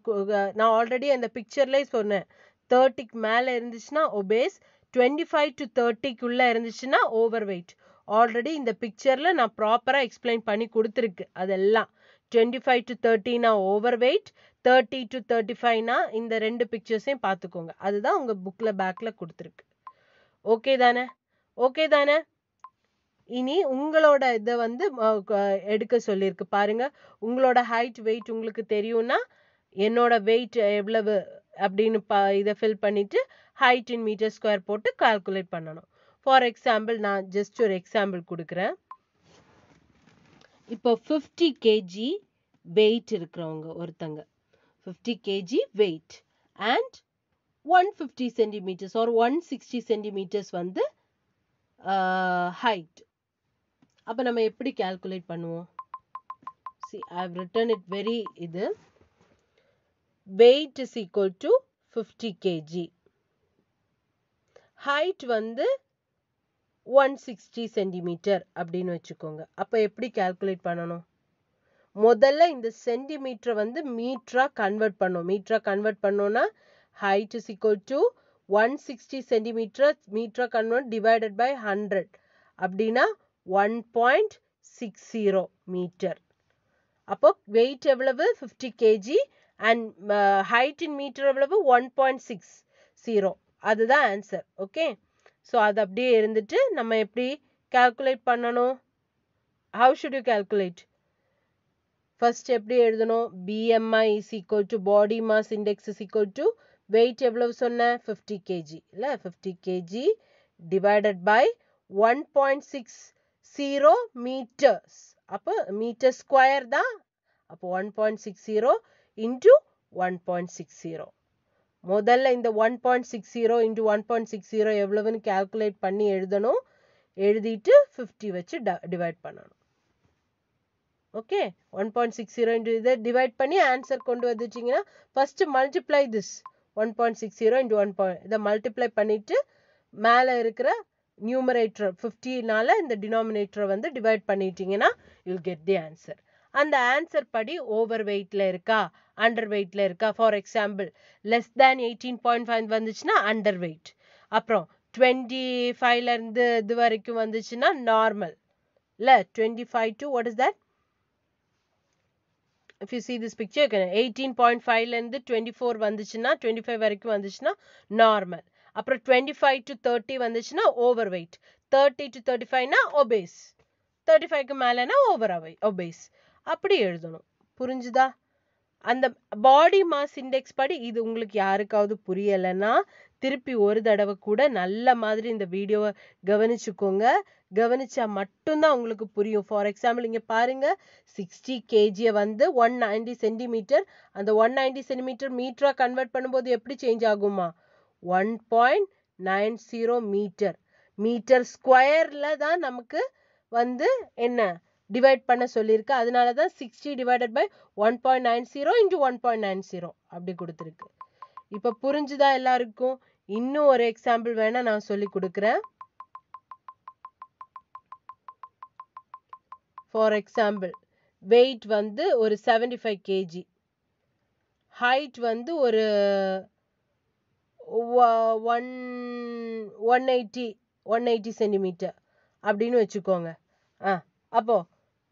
நான் ஆல்ரெடி அந்த பிக்சர்லேயே சொன்னேன் தேர்ட்டிக்கு மேலே இருந்துச்சுன்னா ஒபேஸ் டுவெண்ட்டி ஃபைவ் டு தேர்ட்டிக்குள்ளே இருந்துச்சுன்னா ஓவர் வெயிட் ஆல்ரெடி இந்த பிக்சரில் நான் ப்ராப்பராக எக்ஸ்பிளைன் பண்ணி கொடுத்துருக்கு அதெல்லாம் டுவெண்ட்டி ஃபைவ் டு தேர்ட்டினா over wait thirty to thirty ஃபைவ்னா இந்த ரெண்டு பிக்சர்ஸையும் பார்த்துக்கோங்க அதுதான் உங்கள் புக்கில் பேக்கில் கொடுத்துருக்கு ஓகே தானே ஓகே தானே இனி உங்களோட இதை வந்து எடுக்க சொல்லியிருக்கு பாருங்க உங்களோட ஹைட் வெயிட் உங்களுக்கு தெரியும்னா என்னோட வெயிட் எவ்வளவு அப்படின்னு ப இதை ஃபில் பண்ணிவிட்டு ஹைட் இன் மீட்டர் ஸ்கொயர் போட்டு கால்குலேட் பண்ணணும் ஃபார் எக்ஸாம்பிள் நான் ஜஸ்ட் ஒரு எக்ஸாம்பிள் கொடுக்குறேன் இப்போ ஃபிஃப்டி கேஜி வெயிட் இருக்கிறவங்க ஒருத்தங்க fifty kg weight and one fifty centimetres or one sixty centimetres வந்து ஹைட் அப்போ நம்ம எப்படி கால்குலேட் பண்ணுவோம் see I have it very இது weight is equal to 50 kg height வந்து சிக்ஸ்டி சென்டிமீட்டர் அப்படின்னு வச்சுக்கோங்க அப்போ எப்படி calculate பண்ணணும் முதல்ல இந்த சென்டிமீட்டரை வந்து மீட்டரா கன்வெர்ட் பண்ணும் மீட்டரா கன்வெர்ட் பண்ணோம்னா height is equal to one sixty centimetre மீட்ரா கன்வெர்ட் டிவைடட் பை ஹண்ட்ரட் அப்படின்னா one point six zero metre அப்போ வெயிட் எவ்வளவு fifty kg and height in metre எவ்வளவு ஒன் பாயிண்ட் சிக்ஸ் ஜீரோ அதுதான் ஆன்சர் ஓகே ஸோ அது அப்படியே இருந்துட்டு நம்ம எப்படி கால்குலேட் பண்ணணும் how should you calculate first எப்படி எழுதணும் BMI is equal to body mass index is equal to weight எவ்வளவு சொன்னேன் ஃபிஃப்டி கேஜி இல்லை fifty kg divided by one point six zero metres அப்போ மீட்டர் ஸ்கொயர் தான் அப்போ one point six zero into one point six zero முதல்ல இந்த one point six zero into one point six zero எவ்வளவுன்னு கேல்குலேட் பண்ணி எழுதணும் எழுதிட்டு ஃபிஃப்டி வச்சு டிவைட் பண்ணணும் okay one point six zero into இதை டிவைட் பண்ணி ஆன்சர் கொண்டு வந்துட்டிங்கன்னா first multiply this one point six zero into one point இதை மல்டிப்ளை பண்ணிவிட்டு மேலே இருக்கிற நியூமரேட்டர் ஃபிஃப்டினால இந்த டினாமினேட்டரை வந்து டிவைட் பண்ணிட்டீங்கன்னா யூல் கெட் தி ஆன்சர் அந்த ஆன்சர் படி ஓவர் வெயிட்டில் இருக்கா அண்டர் வெயிட்டில் இருக்கா for example less than eighteen point five வந்துச்சுன்னா அண்டர் வெயிட் அப்புறம் டுவெண்ட்டி ஃபைவ்லேருந்து இது வரைக்கும் வந்துச்சுன்னா நார்மல் இல்லை twenty five to what is that if you see this picture eighteen point ஃபைவ்லேருந்து டுவெண்ட்டி ஃபோர் வந்துச்சுன்னா டுவெண்ட்டி ஃபைவ் வரைக்கும் வந்துச்சுன்னா நார்மல் அப்புறம் டுவெண்ட்டி ஃபைவ் டு தேர்ட்டி வந்துச்சுன்னா over wait thirty to thirty ஃபைவ்னா ஒபேஸ் தேர்ட்டி ஃபைவ்க்கு மேலேனா ஓவர் அவை ஒபேஸ் அப்படி எழுதணும் புரிஞ்சுதா அந்த பாடி மாஸ் இண்டெக்ஸ் படி இது உங்களுக்கு யாருக்காவது புரியலைன்னா திருப்பி ஒரு தடவை கூட நல்ல மாதிரி இந்த வீடியோவை கவனிச்சுக்கோங்க கவனிச்சா மட்டும்தான் உங்களுக்கு புரியும் ஃபார் எக்ஸாம்பிள் இங்கே பாருங்க சிக்ஸ்டி கேஜியை வந்து ஒன் நைன்டி சென்டிமீட்டர் அந்த ஒன் நைன்டி சென்டிமீட்டர் மீட்டராக கன்வெர்ட் பண்ணும்போது எப்படி சேஞ்ச் ஆகுமா one point nine zero metre metre ஸ்கொயரில் தான் நமக்கு வந்து என்ன டிவைட் பண்ண சொல்லியிருக்கு அதனால தான் sixty divided by one point nine zero into one point nine zero அப்படி கொடுத்துருக்கு இப்போ புரிஞ்சுதா எல்லாருக்கும் இன்னும் ஒரு எக்ஸாம்பிள் வேணால் நான் சொல்லி கொடுக்குறேன் ஃபார் எக்ஸாம்பிள் வெயிட் வந்து ஒரு செவன்டி ஃபைவ் கேஜி ஹைட் வந்து ஒரு one one eighty one eighty centimetre அப்படின்னு வச்சுக்கோங்க ஆ அப்போது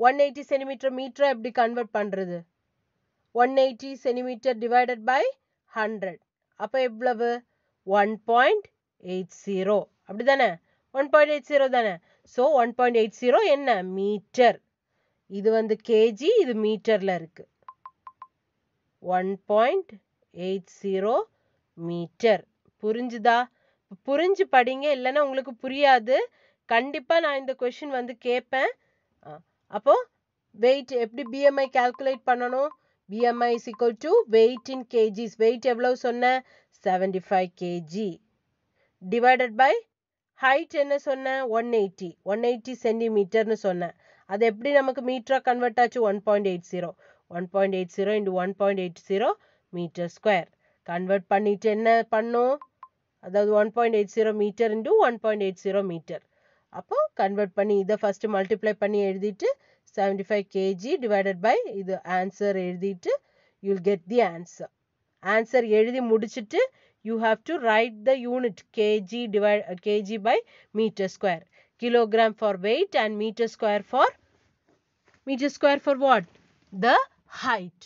ஒன் எயிட்டி சென்டிமீட்டர் மீட்டரை எப்படி கன்வெர்ட் பண்ணுறது one eighty centimetre divided by hundred அப்போ எவ்வளவு ஒன் பாயிண்ட் எயிட் ஜீரோ அப்படி தானே ஒன் பாயிண்ட் எயிட் ஜீரோ தானே so one point eight zero என்ன மீட்டர் இது வந்து கேஜி இது மீட்டரில் இருக்குது one point eight zero metre புரிஞ்சுதா புரிஞ்சு படிங்க இல்லைன்னா உங்களுக்கு புரியாது கண்டிப்பாக நான் இந்த கொஷின் வந்து கேட்பேன் அப்போது வெயிட் எப்படி பிஎம்ஐ கால்குலேட் பண்ணணும் பிஎம்ஐ சிக்கல் to weight in kgs weight எவ்வளோ சொன்னேன் seventy five kg divided by height என்ன சொன்னேன் ஒன் எயிட்டி ஒன் எயிட்டி சென்டிமீட்டர்னு சொன்னேன் அது எப்படி நமக்கு மீட்டராக கன்வெர்ட் ஆச்சு one point eight zero one point eight zero into one point eight zero metre square convert பண்ணிவிட்டு என்ன பண்ணும் அதாவது one point eight zero metre into one point eight zero metre அப்போது கன்வெர்ட் பண்ணி இதை ஃபஸ்ட்டு மல்டிப்ளை பண்ணி எழுதிட்டு seventy five kg divided by இது ஆன்சர் எழுதிட்டு you'll get the answer answer எழுதி முடிச்சுட்டு you have to write the unit kg டிவை kg by metre square kilogram for weight and metre square for metre square for what the height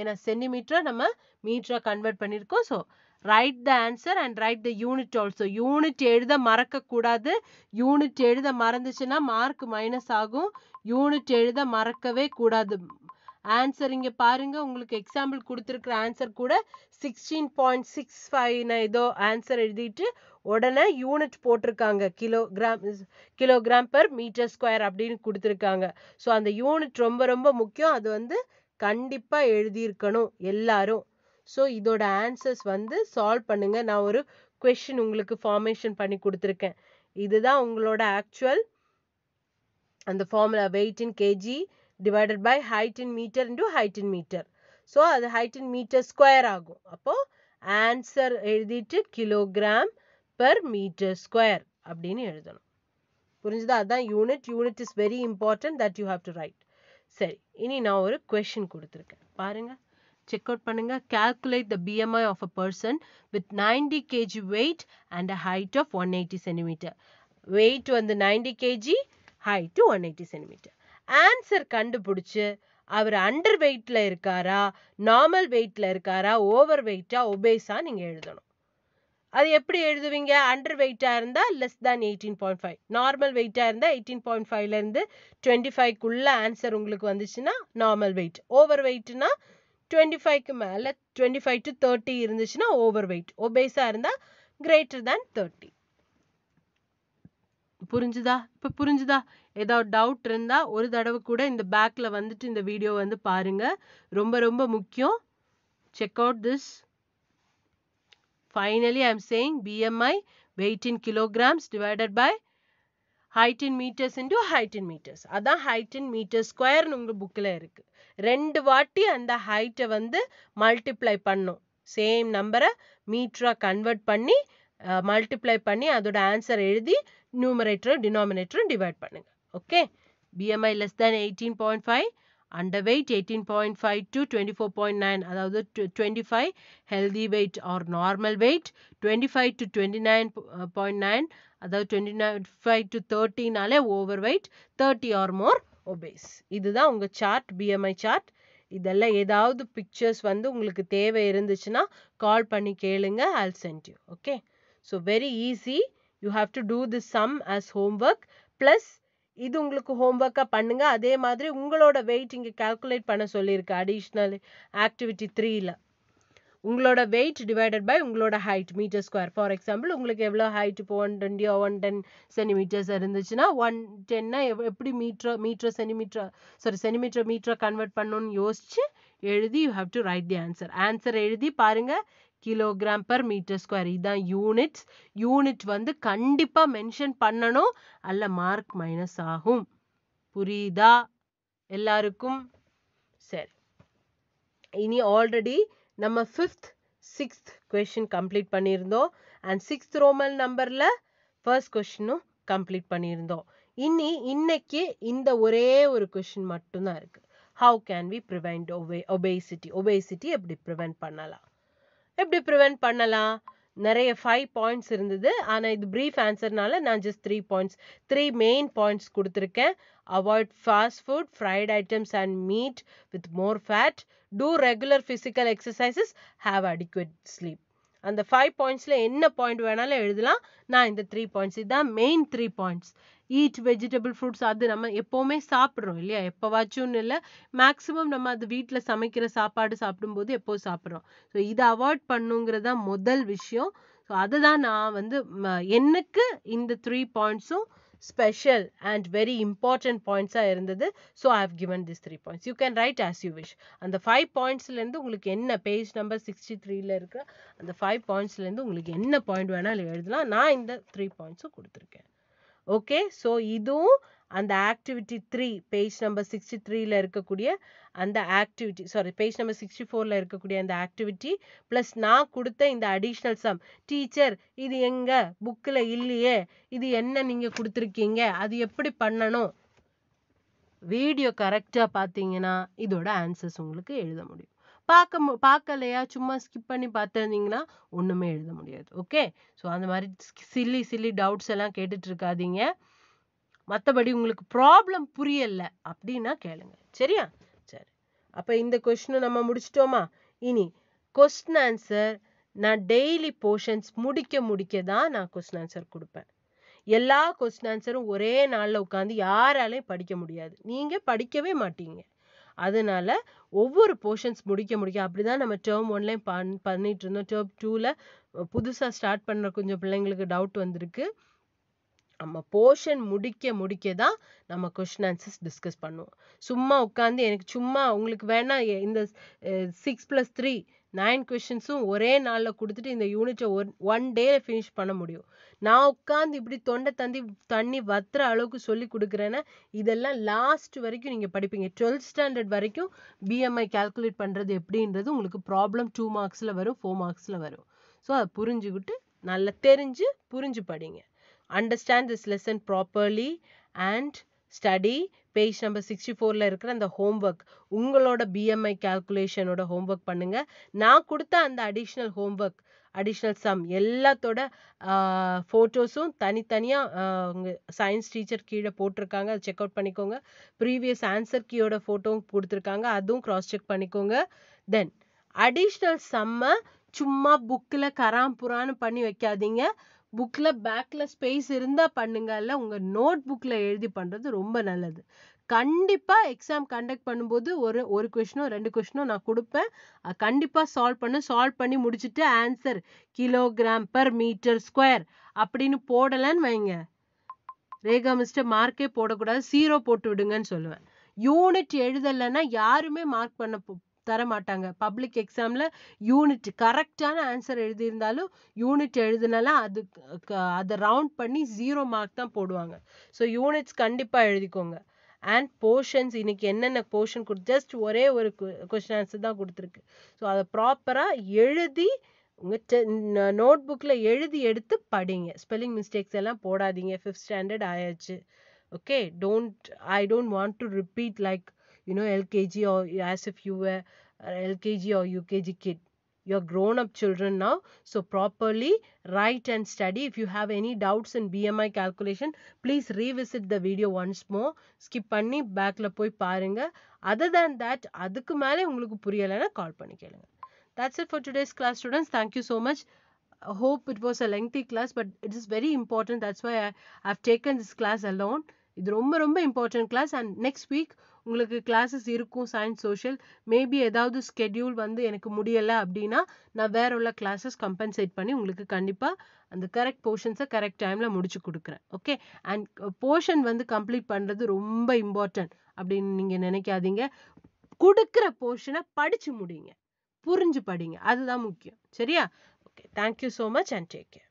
ஏன்னா சென்டிமீட்டரை நம்ம மீட்டராக கன்வெர்ட் பண்ணியிருக்கோம் so write the answer and write the unit also unit எழுத மறக்கக்கூடாது யூனிட் எழுத மறந்துச்சுன்னா மார்க் மைனஸ் ஆகும் யூனிட் எழுத மறக்கவே கூடாது ஆன்சர் இங்கே பாருங்கள் உங்களுக்கு எக்ஸாம்பிள் கொடுத்துருக்குற ஆன்சர் கூட சிக்ஸ்டீன் பாயிண்ட் சிக்ஸ் ஃபைவ்னு ஏதோ ஆன்சர் எழுதிட்டு உடனே யூனிட் போட்டிருக்காங்க kilogram kilogram per metre square அப்படின்னு கொடுத்துருக்காங்க ஸோ அந்த யூனிட் ரொம்ப ரொம்ப முக்கியம் அது வந்து கண்டிப்பாக எழுதியிருக்கணும் எல்லாரும் ஸோ இதோட ஆன்சர்ஸ் வந்து சால்வ் பண்ணுங்க நான் ஒரு கொஷின் உங்களுக்கு ஃபார்மேஷன் பண்ணி கொடுத்துருக்கேன் இதுதான் உங்களோட ஆக்சுவல் அந்த formula weight in KG divided by height in metre into height in metre so அது ஹைட் இன் மீட்டர் ஸ்கொயர் ஆகும் அப்போது ஆன்சர் எழுதிட்டு கிலோகிராம் பெர் மீட்டர் ஸ்கொயர் அப்படின்னு எழுதணும் புரிஞ்சுதா அதுதான் unit unit is very important that you have to write சரி இனி நான் ஒரு கொஷின் கொடுத்துருக்கேன் பாருங்கள் செக் அவுட் பண்ணுங்க calculate the BMI of a person with ninety KG weight and a height of one eighty centimetre weight வந்து ninety KG height one eighty centimetre answer கண்டுபிடிச்சு அவர் அண்டர் வெயிட்ல இருக்காரா நார்மல் வெயிட்ல இருக்காரா ஓவர் வெயிட்டா ஒபேஸா நீங்க எழுதணும் அது எப்படி எழுதுவீங்க அண்டர் வெயிட்டா இருந்தா less than eighteen point five normal வெயிட்டா இருந்தா எயிட்டீன் பாயிண்ட் ஃபைவ்ல இருந்து டுவெண்ட்டி ஃபைவ்க்குள்ள ஆன்சர் உங்களுக்கு வந்துச்சுன்னா நார்மல் வெயிட் ஓவர் வெயிட்னா டுவெண்ட்டி ஃபைவ்க்கு மேலே டுவெண்ட்டி ஃபைவ் டு தேர்ட்டி இருந்துச்சுன்னா ஓவர் வெயிட் ஒபேஸாக இருந்தால் கிரேட்டர் தேன் தேர்ட்டி புரிஞ்சுதா இப்போ புரிஞ்சுதா ஏதாவது டவுட் இருந்தால் ஒரு தடவை கூட இந்த பேக்கில் வந்துட்டு இந்த வீடியோ வந்து பாருங்கள் ரொம்ப ரொம்ப முக்கியம் check out this finally I am saying BMI weight in kilograms divided by height in metres into height in metres அதான் ஹைட் இன் மீட்டர் ஸ்கொயர்னு உங்கள் புக்கில் இருக்குது ரெண்டு வாட்டி அந்த ஹைட்டை வந்து மல்டிப்ளை பண்ணும் சேம் நம்பரை மீட்ரா கன்வெர்ட் பண்ணி மல்டிப்ளை பண்ணி அதோட ஆன்சர் எழுதி நியூமரேட்டரும் டினாமினேட்டரும் டிவைட் பண்ணுங்க okay BMI less than eighteen point five under underweight eighteen point five to twenty four point nine அதாவது twenty five healthy weight or normal weight twenty five to twenty nine point nine அதாவது டுவெண்ட்டி நைன் ஃபைவ் டு தேர்ட்டினாலே over weight thirty or more obese இதுதான் உங்கள் சார்ட் பிஎம்ஐ சார்ட் இதெல்லாம் ஏதாவது பிக்சர்ஸ் வந்து உங்களுக்கு தேவை இருந்துச்சுன்னா கால் பண்ணி கேளுங்க I'll send you okay so very easy you have to do the sum as homework plus இது உங்களுக்கு ஹோம்ஒர்க்காக பண்ணுங்கள் அதே மாதிரி உங்களோட வெயிட் இங்கே கால்குலேட் பண்ண சொல்லியிருக்கு அடிஷ்னல் ஆக்டிவிட்டி த்ரீயில் உங்களோட வெயிட் டிவைடட் பை உங்களோட height metre square for example உங்களுக்கு எவ்வளோ ஹைட் இப்போ one twenty one ten centimetres இருந்துச்சுன்னா ஒன் டென்னா எப்படி மீட்ரு மீட்ரோ சென்டிமீட்டர் சாரி சென்டிமீட்டர் மீட்டரை கன்வெர்ட் பண்ணணும்னு யோசிச்சு எழுதி you have to write the answer answer எழுதி பாருங்கள் கிலோகிராம் பர் மீட்டர் ஸ்கொயர் இதுதான் யூனிட்ஸ் யூனிட் வந்து கண்டிப்பாக மென்ஷன் பண்ணணும் அல்ல மார்க் மைனஸ் ஆகும் புரியுதா எல்லாருக்கும் சரி இனி ஆல்ரெடி நம்ம ஃபிஃப்த் சிக்ஸ்த் question கம்ப்ளீட் பண்ணியிருந்தோம் அண்ட் சிக்ஸ்த் ரோமல் நம்பரில் ஃபர்ஸ்ட் கொஷினும் கம்ப்ளீட் பண்ணியிருந்தோம் இனி இன்னைக்கு இந்த ஒரே ஒரு கொஷின் மட்டும்தான் இருக்கு ஹவு கேன் வி prevent ஒபே ஒபேசிட்டி ஒபேசிட்டி எப்படி prevent பண்ணலாம் எப்படி prevent பண்ணலாம் நிறைய ஃபைவ் பாயிண்ட்ஸ் இருந்தது ஆனால் இது ப்ரீஃப் ஆன்சர்னால நான் just three points three main points கொடுத்துருக்கேன் avoid fast food fried items and meat with more fat do regular physical exercises have adequate sleep அந்த ஃபைவ் பாயிண்ட்ஸில் என்ன பாயிண்ட் வேணாலும் எழுதலாம் நான் இந்த த்ரீ பாயிண்ட்ஸ் இதுதான் main three points eat vegetable fruits அது நம்ம எப்போவுமே சாப்பிட்றோம் இல்லையா எப்போவாச்சும்னு இல்லை மேக்ஸிமம் நம்ம அது வீட்டில் சமைக்கிற சாப்பாடு சாப்பிடும்போது எப்போ சாப்பிட்றோம் ஸோ இதை அவாய்ட் பண்ணுங்கிறதா முதல் விஷயம் ஸோ அதுதான் நான் வந்து எனக்கு இந்த த்ரீ பாயிண்ட்ஸும் ஸ்பெஷல் அண்ட் வெரி இம்பார்ட்டன்ட் பாயிண்ட்ஸாக இருந்தது so I have given this three points you can write as you wish அந்த ஃபைவ் பாயிண்ட்ஸ்லேருந்து உங்களுக்கு என்ன பேஜ் நம்பர் சிக்ஸ்டி த்ரீல இருக்க அந்த ஃபைவ் பாயிண்ட்ஸ்லேருந்து உங்களுக்கு என்ன பாயிண்ட் வேணாலும் எழுதலாம் நான் இந்த த்ரீ பாயிண்ட்ஸும் கொடுத்துருக்கேன் ஓகே ஸோ இதுவும் அந்த activity three page number sixty த்ரீல இருக்கக்கூடிய அந்த activity sorry page number sixty ஃபோரில் இருக்கக்கூடிய அந்த ஆக்டிவிட்டி ப்ளஸ் நான் கொடுத்த இந்த அடிஷ்னல் சம் டீச்சர் இது எங்கே புக்கில் இல்லையே இது என்ன நீங்கள் கொடுத்துருக்கீங்க அது எப்படி பண்ணணும் வீடியோ கரெக்டாக பார்த்தீங்கன்னா இதோட ஆன்சர்ஸ் உங்களுக்கு எழுத முடியும் பார்க்க மு பார்க்கலையா சும்மா ஸ்கிப் பண்ணி பார்த்துருந்தீங்கன்னா ஒன்றுமே எழுத முடியாது ஓகே ஸோ அந்த மாதிரி சில்லி சில்லி டவுட்ஸ் எல்லாம் கேட்டுட்டு இருக்காதீங்க மற்றபடி உங்களுக்கு ப்ராப்ளம் புரியலை அப்படின்னா கேளுங்க சரியா சரி அப்போ இந்த கொஷினை நம்ம முடிச்சிட்டோமா இனி கொஸ்டின் ஆன்சர் நான் டெய்லி போர்ஷன்ஸ் முடிக்க முடிக்க தான் நான் கொஸ்டின் ஆன்சர் கொடுப்பேன் எல்லா கொஸ்டின் ஆன்சரும் ஒரே நாளில் உட்காந்து யாராலையும் படிக்க முடியாது நீங்கள் படிக்கவே மாட்டீங்க அதனால ஒவ்வொரு போர்ஷன்ஸ் முடிக்க முடிக்க அப்படி தான் நம்ம டேர்ம் ஒன்லேயும் பண் பண்ணிட்டு இருந்தோம் டேர்ம் டூவில் புதுசாக ஸ்டார்ட் பண்ணுற கொஞ்சம் பிள்ளைங்களுக்கு டவுட் வந்திருக்கு நம்ம போர்ஷன் முடிக்க முடிக்க தான் நம்ம கொஷின் ஆன்சர்ஸ் டிஸ்கஸ் பண்ணுவோம் சும்மா உட்காந்து எனக்கு சும்மா உங்களுக்கு வேணால் இந்த சிக்ஸ் ப்ளஸ் த்ரீ நைன் கொஷின்ஸும் ஒரே நாளில் கொடுத்துட்டு இந்த யூனிட்டை ஒன் ஒன் டேல ஃபினிஷ் பண்ண முடியும் நான் உட்காந்து இப்படி தொண்டை தந்தி தண்ணி வத்துற அளவுக்கு சொல்லி கொடுக்குறேன்னா இதெல்லாம் லாஸ்ட் வரைக்கும் நீங்கள் படிப்பீங்க டுவெல்த் ஸ்டாண்டர்ட் வரைக்கும் பிஎம்ஐ கால்குலேட் பண்ணுறது எப்படின்றது உங்களுக்கு ப்ராப்ளம் டூ மார்க்ஸில் வரும் ஃபோர் மார்க்ஸில் வரும் ஸோ அதை புரிஞ்சுக்கிட்டு நல்லா தெரிஞ்சு புரிஞ்சு படிங்க understand this lesson properly and study page number sixty ஃபோரில் இருக்கிற அந்த ஹோம் ஒர்க் உங்களோட பிஎம்ஐ கால்குலேஷனோட ஹோம் ஒர்க் பண்ணுங்கள் நான் கொடுத்த அந்த additional homework additional sum எல்லாத்தோட ஃபோட்டோஸும் தனித்தனியாக அவங்க சயின்ஸ் டீச்சர் கீழே போட்டிருக்காங்க அதை செக் அவுட் பண்ணிக்கோங்க ப்ரீவியஸ் ஆன்சர் கீயோட ஃபோட்டோவும் கொடுத்துருக்காங்க அதுவும் க்ராஸ் செக் பண்ணிக்கோங்க தென் அடிஷ்னல் சம்மை சும்மா புக்ல புறான்னு பண்ணி வைக்காதீங்க புக்ல பேக்ல ஸ்பேஸ் இருந்தா பண்ணுங்க இல்ல உங்க நோட் புக்ல எழுதி பண்றது ரொம்ப நல்லது கண்டிப்பா எக்ஸாம் கண்டக்ட் பண்ணும்போது ஒரு ஒரு கொஷினோ ரெண்டு கொஷினோ நான் கொடுப்பேன் கண்டிப்பா சால்வ் பண்ண சால்வ் பண்ணி முடிச்சுட்டு answer kilogram per metre square அப்படின்னு போடலன்னு வைங்க ரேகா மிஸ்டர் மார்க்கே போடக்கூடாது சீரோ போட்டு விடுங்கன்னு சொல்லுவேன் யூனிட் எழுதலைன்னா யாருமே மார்க் பண்ண தர மாட்டாங்க பப்ளிக் எக்ஸாமில் யூனிட் கரெக்டான ஆன்சர் எழுதியிருந்தாலும் யூனிட் எழுதுனாலும் அது அதை ரவுண்ட் பண்ணி ஜீரோ மார்க் தான் போடுவாங்க ஸோ யூனிட்ஸ் கண்டிப்பாக எழுதிக்கோங்க அண்ட் போர்ஷன்ஸ் இன்னைக்கு என்னென்ன போர்ஷன் கொடு ஜஸ்ட் ஒரே ஒரு கொஸ்டின் ஆன்சர் தான் கொடுத்துருக்கு ஸோ அதை ப்ராப்பராக எழுதி உங்கள் நோட் புக்கில் எழுதி எடுத்து படிங்க ஸ்பெல்லிங் மிஸ்டேக்ஸ் எல்லாம் போடாதீங்க ஃபிஃப்த் ஸ்டாண்டர்ட் ஆயாச்சு okay don't I don't want to repeat like you know lkg or as if you were lkg or ukg kid you're grown up children now so properly write and study if you have any doubts in bmi calculation please revisit the video once more skip any backlapoy போய் பாருங்க other than that அதுக்கு மேலே உங்களுக்கு புரியலைன்னா call பண்ணி கேளுங்க that's it for today's class students thank you so much I hope it was a lengthy class but it is very important that's why I have taken this class alone இது ரொம்ப ரொம்ப important class and next week உங்களுக்கு கிளாஸஸ் இருக்கும் சயின்ஸ் சோஷியல் மேபி ஏதாவது ஸ்கெடியூல் வந்து எனக்கு முடியலை அப்படின்னா நான் வேற உள்ள கிளாஸஸ் கம்பன்சேட் பண்ணி உங்களுக்கு கண்டிப்பாக அந்த கரெக்ட் போர்ஷன்ஸை கரெக்ட் டைமில் முடிச்சு கொடுக்குறேன் ஓகே அண்ட் போர்ஷன் வந்து கம்ப்ளீட் பண்ணுறது ரொம்ப இம்பார்ட்டன்ட் அப்படின்னு நீங்கள் நினைக்காதீங்க கொடுக்குற போர்ஷனை படித்து முடிங்க புரிஞ்சு படிங்க அதுதான் முக்கியம் சரியா okay thank you so much and take care